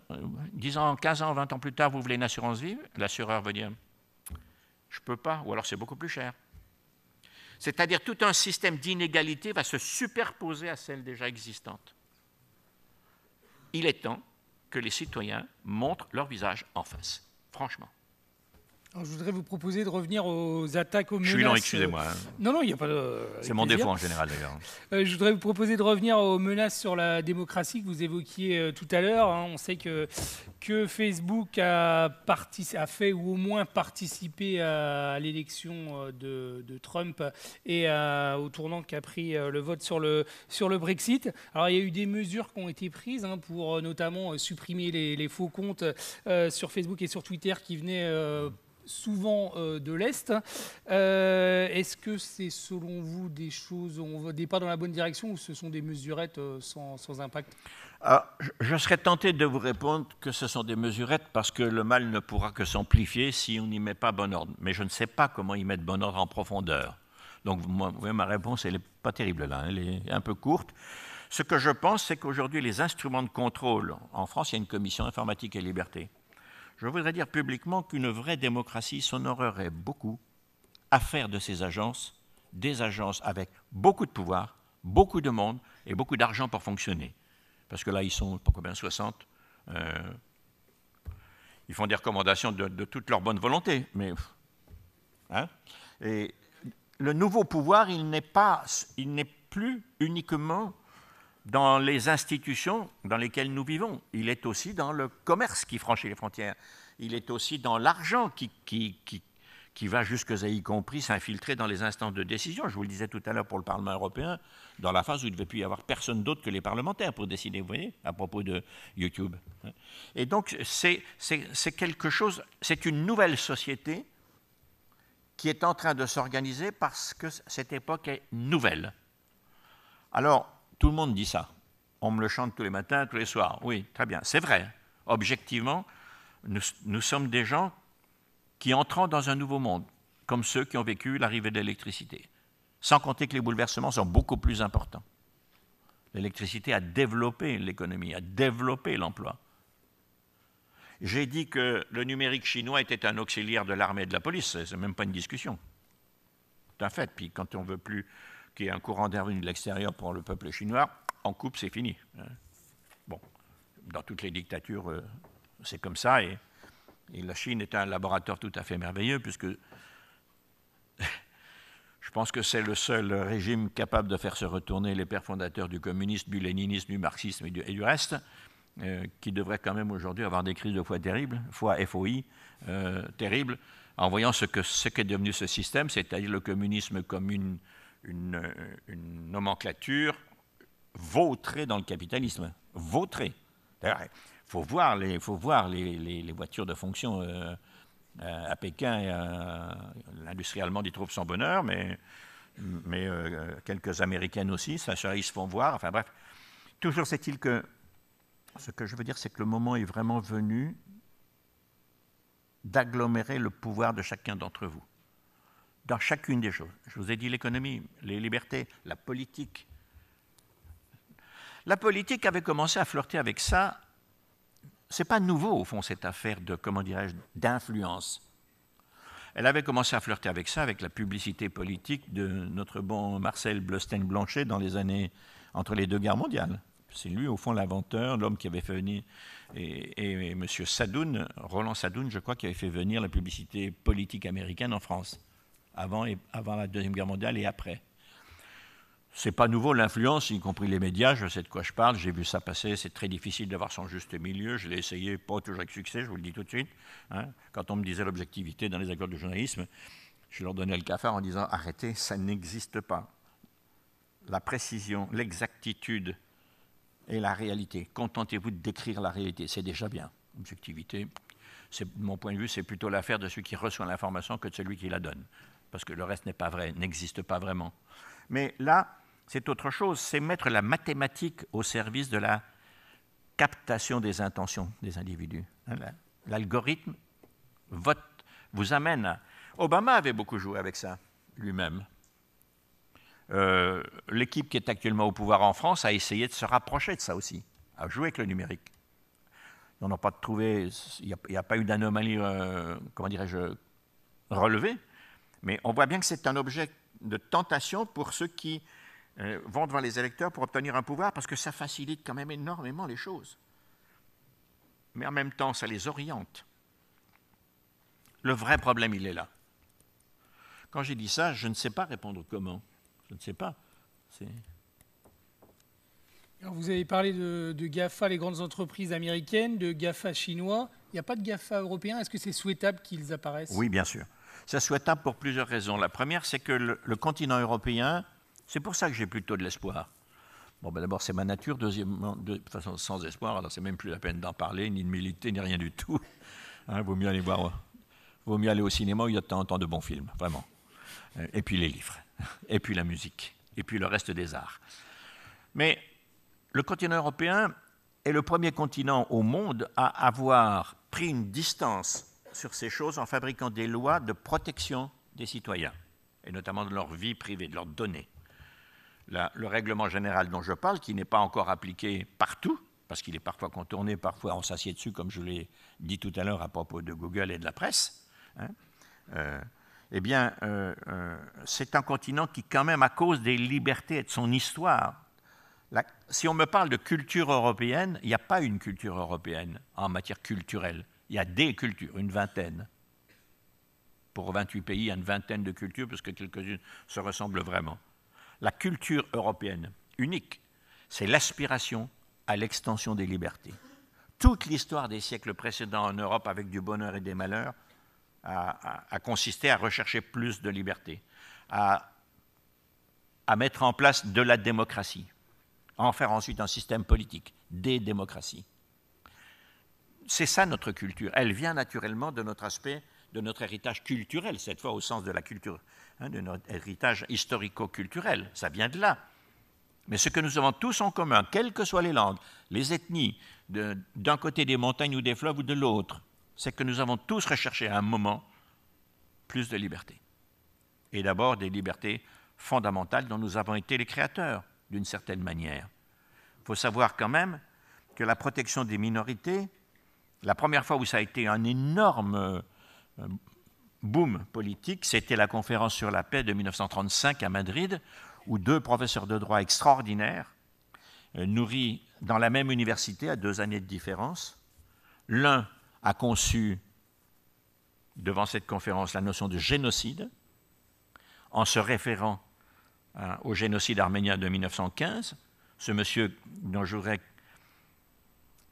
10 euh, ans, 15 ans, 20 ans plus tard, vous voulez une assurance vie, l'assureur veut dire Je ne peux pas, ou alors c'est beaucoup plus cher. C'est-à-dire tout un système d'inégalité va se superposer à celle déjà existante. Il est temps que les citoyens montrent leur visage en face, franchement je voudrais vous proposer de revenir aux attaques aux menaces. Je suis excusez-moi. Euh, hein. Non, non, il n'y a pas de. C'est mon défaut en général d'ailleurs. Euh, je voudrais vous proposer de revenir aux menaces sur la démocratie que vous évoquiez euh, tout à l'heure. Hein. On sait que, que Facebook a, a fait ou au moins participé à, l'élection de, Trump et au tournant qu'a pris le vote sur le, sur le Brexit. Alors il y a eu des mesures qui ont été prises hein, pour notamment supprimer les, faux comptes sur Facebook et sur Twitter qui venaient souvent euh, de l'Est. Euh, est-ce que c'est selon vous des choses, on, des pas dans la bonne direction ou ce sont des mesurettes euh, sans, impact ah, je, serais tenté de vous répondre que ce sont des mesurettes parce que le mal ne pourra que s'amplifier si on n'y met pas bon ordre. Mais je ne sais pas comment y mettre bon ordre en profondeur. Donc, voyez, ma réponse, elle n'est pas terrible là, elle est un peu courte. Ce que je pense, c'est qu'aujourd'hui, les instruments de contrôle, en France, il y a une commission informatique et liberté je voudrais dire publiquement qu'une vraie démocratie s'honorerait beaucoup à faire de ces agences des agences avec beaucoup de pouvoir, beaucoup de monde et beaucoup d'argent pour fonctionner. Parce que là, ils sont, pour combien, 60 euh, Ils font des recommandations de, toute leur bonne volonté. Mais, hein et le nouveau pouvoir, il n'est plus uniquement dans les institutions dans lesquelles nous vivons. Il est aussi dans le commerce qui franchit les frontières. Il est aussi dans l'argent qui, qui, qui, qui, va jusque, y compris, s'infiltrer dans les instances de décision. Je vous le disais tout à l'heure pour le Parlement européen, dans la phase où il ne devait plus y avoir personne d'autre que les parlementaires pour décider, vous voyez, à propos de YouTube. Et donc, c'est quelque chose, c'est une nouvelle société qui est en train de s'organiser parce que cette époque est nouvelle. Alors, tout le monde dit ça. On me le chante tous les matins, tous les soirs. Oui, très bien. C'est vrai. Objectivement, nous, sommes des gens qui entrant dans un nouveau monde, comme ceux qui ont vécu l'arrivée de l'électricité. Sans compter que les bouleversements sont beaucoup plus importants. L'électricité a développé l'économie, a développé l'emploi. J'ai dit que le numérique chinois était un auxiliaire de l'armée et de la police, ce n'est même pas une discussion. C'est un fait. Puis quand on ne veut plus qui est un courant d'air venu de l'extérieur pour le peuple chinois, en coupe, c'est fini. Euh, bon, dans toutes les dictatures, euh, c'est comme ça. Et, la Chine est un laboratoire tout à fait merveilleux, puisque (laughs) je pense que c'est le seul régime capable de faire se retourner les pères fondateurs du communisme, du léninisme, du marxisme et du, reste. Euh, qui devrait quand même aujourd'hui avoir des crises de foi terribles, foi FOI, terribles, en voyant ce qu'est devenu ce système, c'est-à-dire le communisme comme une, une, nomenclature vautrée dans le capitalisme. Vautrée. D'ailleurs, il faut voir les, faut voir les, voitures de fonction. Euh, euh, à Pékin, l'industrie allemande y trouve son bonheur, mais, euh, quelques Américaines aussi, ça, ça, ils se font voir. Enfin bref, toujours cest il que ce que je veux dire, c'est que le moment est vraiment venu d'agglomérer le pouvoir de chacun d'entre vous dans chacune des choses. Je vous ai dit l'économie, les libertés, la politique. La politique avait commencé à flirter avec ça. C'est pas nouveau au fond cette affaire de comment dirais-je d'influence. Elle avait commencé à flirter avec ça avec la publicité politique de notre bon Marcel Blostein Blanchet dans les années entre les deux guerres mondiales. C'est lui, au fond, l'inventeur, l'homme qui avait fait venir, et, et, et Sadoun, Roland Sadoun, je crois, qui avait fait venir la publicité politique américaine en France avant, et, avant la Deuxième Guerre mondiale et après. C'est pas nouveau l'influence, y compris les médias, je sais de quoi je parle, j'ai vu ça passer, c'est très difficile d'avoir son juste milieu, je l'ai essayé, pas toujours avec succès, je vous le dis tout de suite. Hein. Quand on me disait l'objectivité dans les accords de journalisme, je leur donnais le cafard en disant arrêtez, ça n'existe pas. La précision, l'exactitude et la réalité. Contentez-vous de décrire la réalité, c'est déjà bien. Objectivité, mon point de vue, c'est plutôt l'affaire de celui qui reçoit l'information que de celui qui la donne parce que le reste n'est pas vrai, n'existe pas vraiment. Mais là, c'est autre chose, c'est mettre la mathématique au service de la captation des intentions des individus. Hein, l'algorithme vote, vous amène Obama avait beaucoup joué avec ça, lui-même. Euh, l'équipe qui est actuellement au pouvoir en France a essayé de se rapprocher de ça aussi, à jouer avec le numérique. On n'a pas trouvé, il n'y a, pas eu d'anomalie, euh, comment dirais-je, relevée, mais on voit bien que c'est un objet de tentation pour ceux qui euh, vont devant les électeurs pour obtenir un pouvoir, parce que ça facilite quand même énormément les choses. Mais en même temps, ça les oriente. Le vrai problème, il est là. Quand j'ai dit ça, je ne sais pas répondre comment. Je ne sais pas. vous avez parlé de, GAFA, les grandes entreprises américaines, de GAFA chinois. Il n'y a pas de GAFA européen. Est-ce que c'est souhaitable qu'ils apparaissent Oui, bien sûr c'est souhaitable pour plusieurs raisons. La première, c'est que le, continent européen, c'est pour ça que j'ai plutôt de l'espoir. Bon, ben, d'abord, c'est ma nature. Deuxièmement, de toute façon, sans espoir, alors c'est même plus la peine d'en parler, ni de militer, ni rien du tout. (laughs) Hein, vaut mieux aller voir, vaut mieux aller au cinéma où il y a tant de bons films, vraiment. Euh, et puis les livres, (laughs) et puis la musique, et puis le reste des arts. Mais le continent européen est le premier continent au monde à avoir pris une distance sur ces choses en fabriquant des lois de protection des citoyens, et notamment de leur vie privée, de leurs données. le règlement général dont je parle, qui n'est pas encore appliqué partout, parce qu'il est parfois contourné, parfois on s'assied dessus, comme je l'ai dit tout à l'heure à propos de Google et de la presse, hein, euh, eh bien, euh, euh, c'est un continent qui, quand même, à cause des libertés et de son histoire, si on me parle de culture européenne, il n'y a pas une culture européenne en matière culturelle. Il y a des cultures, une vingtaine. Pour 28 pays, il y a une vingtaine de cultures, puisque quelques-unes se ressemblent vraiment. La culture européenne, unique, c'est l'aspiration à l'extension des libertés. Toute l'histoire des siècles précédents en Europe, avec du bonheur et des malheurs, a, consisté à rechercher plus de liberté, à, à mettre en place de la démocratie, à en faire ensuite un système politique, des démocraties c'est ça notre culture. Elle vient naturellement de notre aspect, de notre héritage culturel, cette fois au sens de la culture, hein, de notre héritage historico-culturel. Ça vient de là. Mais ce que nous avons tous en commun, quelles que soient les langues, les ethnies, d'un côté des montagnes ou des fleuves ou de l'autre, c'est que nous avons tous recherché à un moment plus de liberté. Et d'abord des libertés fondamentales dont nous avons été les créateurs, d'une certaine manière. Il faut savoir quand même que la protection des minorités la première fois où ça a été un énorme euh, boom politique, c'était la conférence sur la paix de 1935 à Madrid, où deux professeurs de droit extraordinaires, euh, nourris dans la même université à deux années de différence, l'un a conçu devant cette conférence la notion de génocide en se référant euh, au génocide arménien de 1915. Ce monsieur dont je voudrais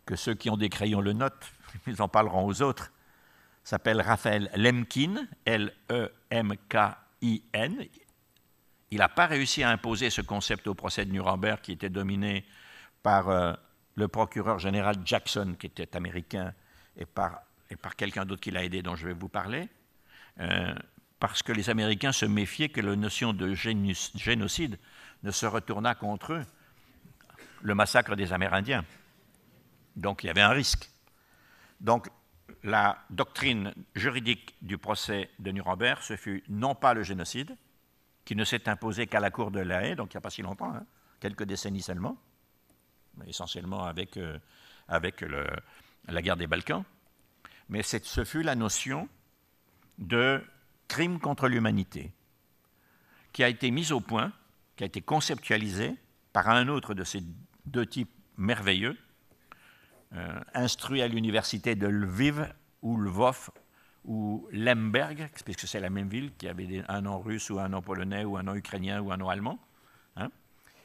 que ceux qui ont des crayons le notent, ils en parleront aux autres, s'appelle Raphaël Lemkin, L-E-M-K-I-N. Il n'a pas réussi à imposer ce concept au procès de Nuremberg qui était dominé par euh, le procureur général Jackson, qui était américain, et par, quelqu'un d'autre qui l'a aidé, dont je vais vous parler, euh, parce que les Américains se méfiaient que la notion de génocide ne se retournât contre eux, le massacre des Amérindiens. Donc il y avait un risque. Donc, la doctrine juridique du procès de Nuremberg, ce fut non pas le génocide, qui ne s'est imposé qu'à la Cour de La Haye, donc il n'y a pas si longtemps, hein, quelques décennies seulement, essentiellement avec, euh, avec la guerre des Balkans, mais ce fut la notion de crime contre l'humanité, qui a été mise au point, qui a été conceptualisée par un autre de ces deux types merveilleux, euh, instruit à l'université de Lviv ou Lvov ou Lemberg, puisque c'est la même ville qui avait un nom russe ou un nom polonais ou un nom ukrainien ou un nom allemand, hein,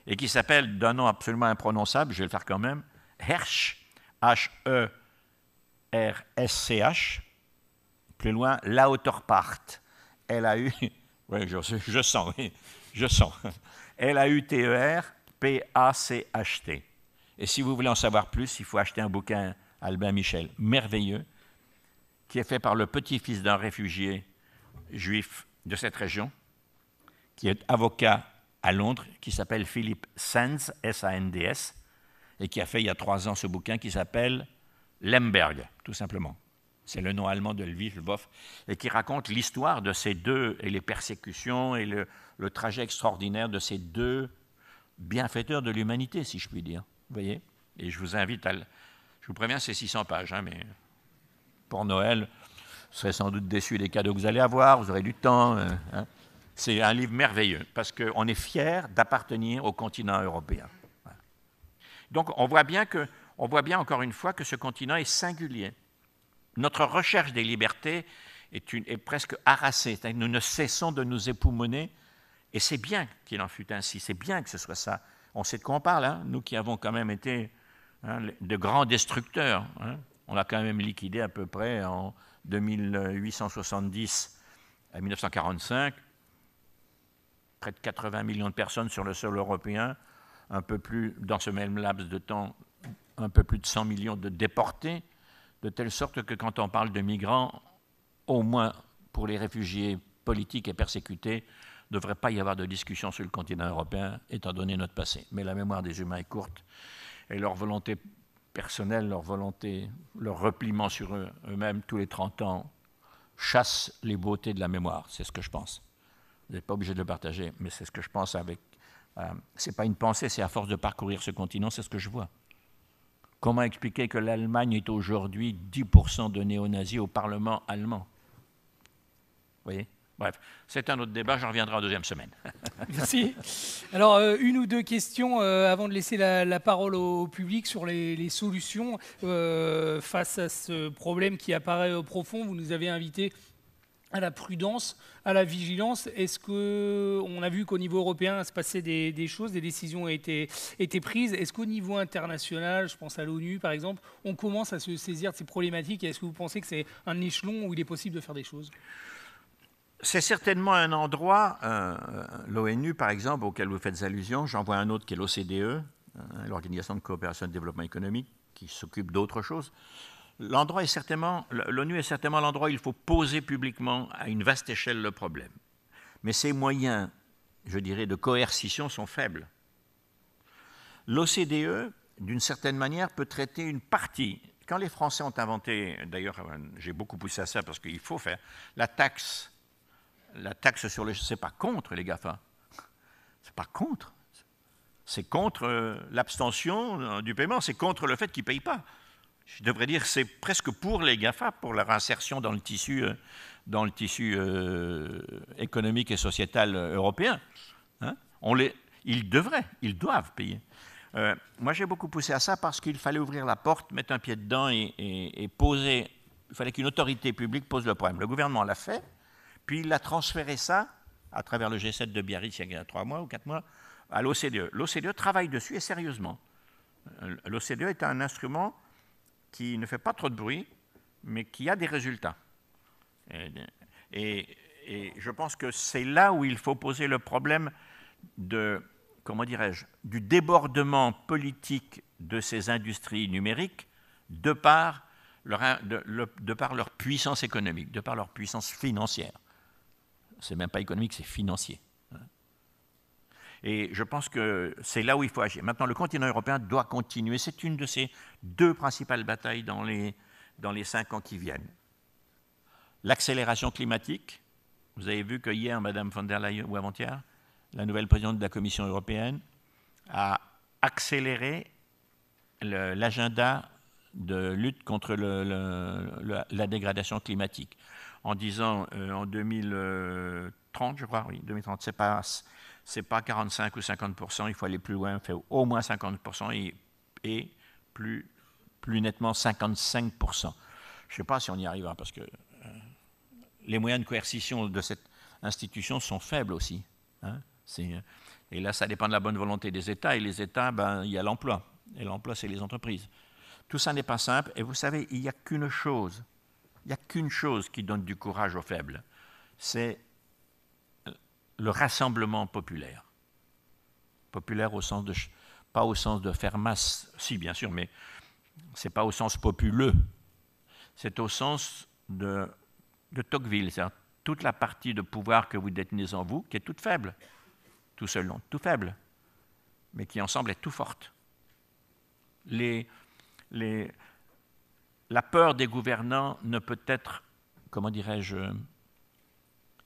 et qui s'appelle d'un nom absolument imprononçable, je vais le faire quand même, Hersch, H-E-R-S-C-H, plus loin, Lauterpart, L-A-U, (laughs) je, sens, je sens, L-A-U-T-E-R-P-A-C-H-T. (laughs) Et si vous voulez en savoir plus, il faut acheter un bouquin Albin Michel, merveilleux, qui est fait par le petit-fils d'un réfugié juif de cette région, qui est avocat à Londres, qui s'appelle Philippe Sands, S-A-N-D-S, et qui a fait il y a trois ans ce bouquin qui s'appelle Lemberg, tout simplement. C'est le nom allemand de Lviv Lvov, et qui raconte l'histoire de ces deux, et les persécutions, et le trajet extraordinaire de ces deux bienfaiteurs de l'humanité, si je puis dire. Et je vous invite à... Je vous préviens, c'est 600 pages, hein, mais pour Noël, vous serez sans doute déçu des cadeaux que vous allez avoir, vous aurez du temps. Euh, hein. C'est un livre merveilleux, parce qu'on est fier d'appartenir au continent européen. Donc on voit, bien on voit bien, encore une fois, que ce continent est singulier. Notre recherche des libertés est, est presque harassée. Nous ne cessons de nous époumoner, et c'est bien qu'il en fût ainsi, c'est bien que ce soit ça on sait de quoi on parle, hein. nous qui avons quand même été hein, de grands destructeurs. Hein. on a quand même liquidé à peu près en 2870 à 1945 près de 80 millions de personnes sur le sol européen, un peu plus, dans ce même laps de temps, un peu plus de 100 millions de déportés, de telle sorte que quand on parle de migrants, au moins pour les réfugiés politiques et persécutés, ne devrait pas y avoir de discussion sur le continent européen, étant donné notre passé. Mais la mémoire des humains est courte, et leur volonté personnelle, leur volonté, leur repliement sur eux-mêmes tous les 30 ans, chasse les beautés de la mémoire. C'est ce que je pense. Vous n'êtes pas obligé de le partager, mais c'est ce que je pense avec... Euh, ce n'est pas une pensée, c'est à force de parcourir ce continent, c'est ce que je vois. Comment expliquer que l'Allemagne est aujourd'hui 10% de néo-nazis au Parlement allemand Vous voyez Bref, c'est un autre débat, j'en reviendrai en deuxième semaine. (laughs) Merci. Alors, euh, une ou deux questions euh, avant de laisser la, parole au, public sur les, solutions euh, face à ce problème qui apparaît au profond. Vous nous avez invité à la prudence, à la vigilance. Est-ce qu'on on a vu qu'au niveau européen, se passait des, choses, des décisions étaient, prises Est-ce qu'au niveau international, je pense à l'ONU par exemple, on commence à se saisir de ces problématiques est-ce que vous pensez que c'est un échelon où il est possible de faire des choses c'est certainement un endroit, euh, euh, l'ONU par exemple, auquel vous faites allusion, j'en vois un autre qui est l'OCDE, euh, l'Organisation de coopération et de développement économique, qui s'occupe d'autre choses. L'endroit est certainement, l'ONU est certainement l'endroit où il faut poser publiquement à une vaste échelle le problème. Mais ces moyens, je dirais, de coercition sont faibles. L'OCDE, d'une certaine manière, peut traiter une partie. Quand les Français ont inventé, d'ailleurs j'ai beaucoup poussé à ça parce qu'il faut faire, la taxe la taxe sur les... Ce n'est pas contre les GAFA. c'est pas contre. C'est contre euh, l'abstention euh, du paiement, c'est contre le fait qu'ils ne payent pas. Je devrais dire c'est presque pour les GAFA, pour leur insertion dans le tissu, euh, dans le tissu économique et sociétal européen. Hein. On les, ils devraient, ils doivent payer. moi, j'ai beaucoup poussé à ça parce qu'il fallait ouvrir la porte, mettre un pied dedans et poser. Il fallait qu'une autorité publique pose le problème. Le gouvernement l'a fait. Puis il a transféré ça, à travers le G7 de Biarritz il y a trois mois ou quatre mois, à l'OCDE. L'OCDE travaille dessus et sérieusement. Euh, L'OCDE est un instrument qui ne fait pas trop de bruit, mais qui a des résultats. Et, je pense que c'est là où il faut poser le problème de, comment dirais-je, du débordement politique de ces industries numériques de par leur puissance économique, de par leur puissance financière c'est même pas économique, c'est financier. Et je pense que c'est là où il faut agir. Maintenant, le continent européen doit continuer. C'est une de ses deux principales batailles dans les, dans les cinq ans qui viennent. L'accélération climatique. Vous avez vu que hier, Madame von der Leyen, ou avant-hier, la nouvelle présidente de la Commission européenne a accéléré l'agenda de lutte contre la dégradation climatique en disant euh, en 2030, je crois, oui, 2030, c'est pas c'est pas 45 ou 50 il faut aller plus loin, faire au moins 50 et, plus, plus nettement 55 Je ne sais pas si on y arrivera parce que euh, les moyens de coercition de cette institution sont faibles aussi. Hein. Euh, et là, ça dépend de la bonne volonté des États. Et les États, ben, il y a l'emploi. Et l'emploi, c'est les entreprises. Tout ça n'est pas simple. Et vous savez, il n'y a qu'une chose il n'y a qu'une chose qui donne du courage aux faibles, c'est euh, le rassemblement populaire. Populaire au sens de, pas au sens de faire masse, si bien sûr, mais ce n'est pas au sens populeux. C'est au sens de, de Tocqueville, c'est-à-dire toute la partie de pouvoir que vous détenez en vous, qui est toute faible, tout seul non, tout faible, mais qui ensemble est tout forte. Les, les, la peur des gouvernants ne peut être, comment dirais-je,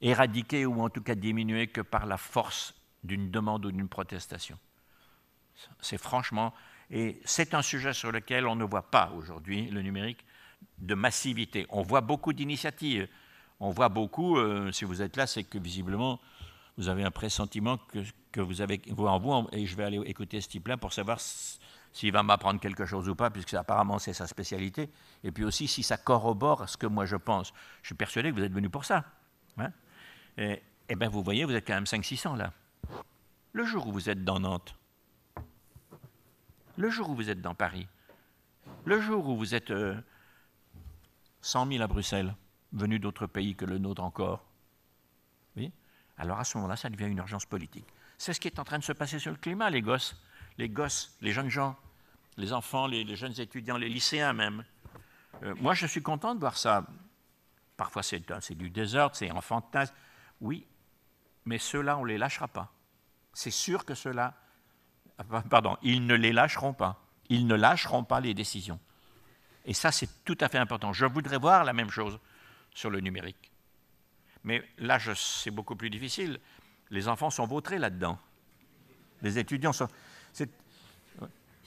éradiquée ou en tout cas diminuée que par la force d'une demande ou d'une protestation. C'est franchement, et c'est un sujet sur lequel on ne voit pas aujourd'hui le numérique de massivité. On voit beaucoup d'initiatives, on voit beaucoup, euh, si vous êtes là, c'est que visiblement, vous avez un pressentiment que, vous avez, en vous, et je vais aller écouter ce type-là pour savoir s'il va m'apprendre quelque chose ou pas, puisque apparemment c'est sa spécialité, et puis aussi si ça corrobore ce que moi je pense. Je suis persuadé que vous êtes venu pour ça. Hein. Eh bien vous voyez, vous êtes quand même 5-600 là. Le jour où vous êtes dans Nantes, le jour où vous êtes dans Paris, le jour où vous êtes 100 euh, 000 à Bruxelles, venu d'autres pays que le nôtre encore, oui alors à ce moment-là, ça devient une urgence politique. C'est ce qui est en train de se passer sur le climat, les gosses les gosses, les jeunes gens, les enfants, les, jeunes étudiants, les lycéens même. Euh, moi, je suis content de voir ça. Parfois, c'est du désordre, c'est enfantin. Oui, mais ceux-là, on ne les lâchera pas. C'est sûr que ceux-là, pardon, ils ne les lâcheront pas. Ils ne lâcheront pas les décisions. Et ça, c'est tout à fait important. Je voudrais voir la même chose sur le numérique. Mais là, c'est beaucoup plus difficile. Les enfants sont vautrés là-dedans. Les étudiants sont...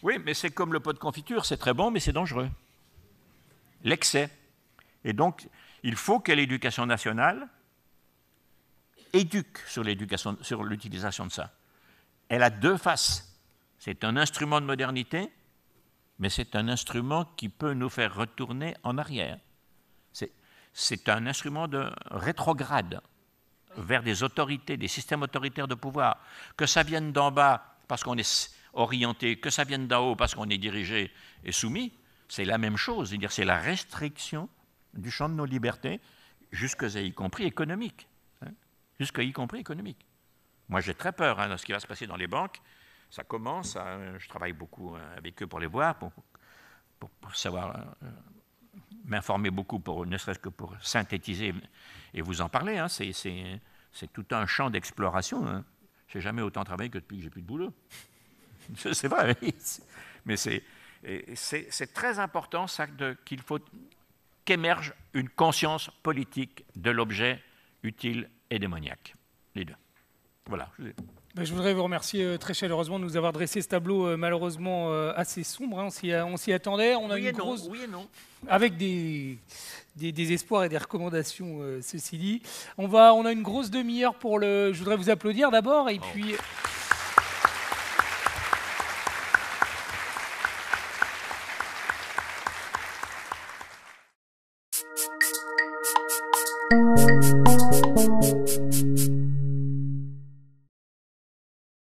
Oui, mais c'est comme le pot de confiture, c'est très bon, mais c'est dangereux. L'excès. Et donc, il faut que l'éducation nationale éduque sur l'utilisation de ça. Elle a deux faces. C'est un instrument de modernité, mais c'est un instrument qui peut nous faire retourner en arrière. C'est un instrument de rétrograde vers des autorités, des systèmes autoritaires de pouvoir. Que ça vienne d'en bas, parce qu'on est orienté, que ça vienne d'en haut parce qu'on est dirigé et soumis, c'est la même chose. cest dire c'est la restriction du champ de nos libertés, jusque y compris économique. Hein, jusque y compris économique. Moi, j'ai très peur hein, de ce qui va se passer dans les banques. Ça commence, hein, je travaille beaucoup hein, avec eux pour les voir, pour, pour, savoir m'informer beaucoup, pour, ne serait-ce que pour synthétiser et vous en parler. c'est tout un champ d'exploration. Je n'ai jamais autant travaillé que depuis que j'ai plus de boulot. (laughs) c'est vrai, mais c'est très important qu'il faut qu'émerge une conscience politique de l'objet utile et démoniaque. Les deux. Voilà. Ben, je voudrais vous remercier euh, très chaleureusement de nous avoir dressé ce tableau euh, malheureusement euh, assez sombre. Hein. On s'y attendait. Avec des, espoirs et des recommandations, ceci dit. On, a une grosse demi-heure pour le... Je voudrais vous applaudir d'abord et oh. puis... Thank you.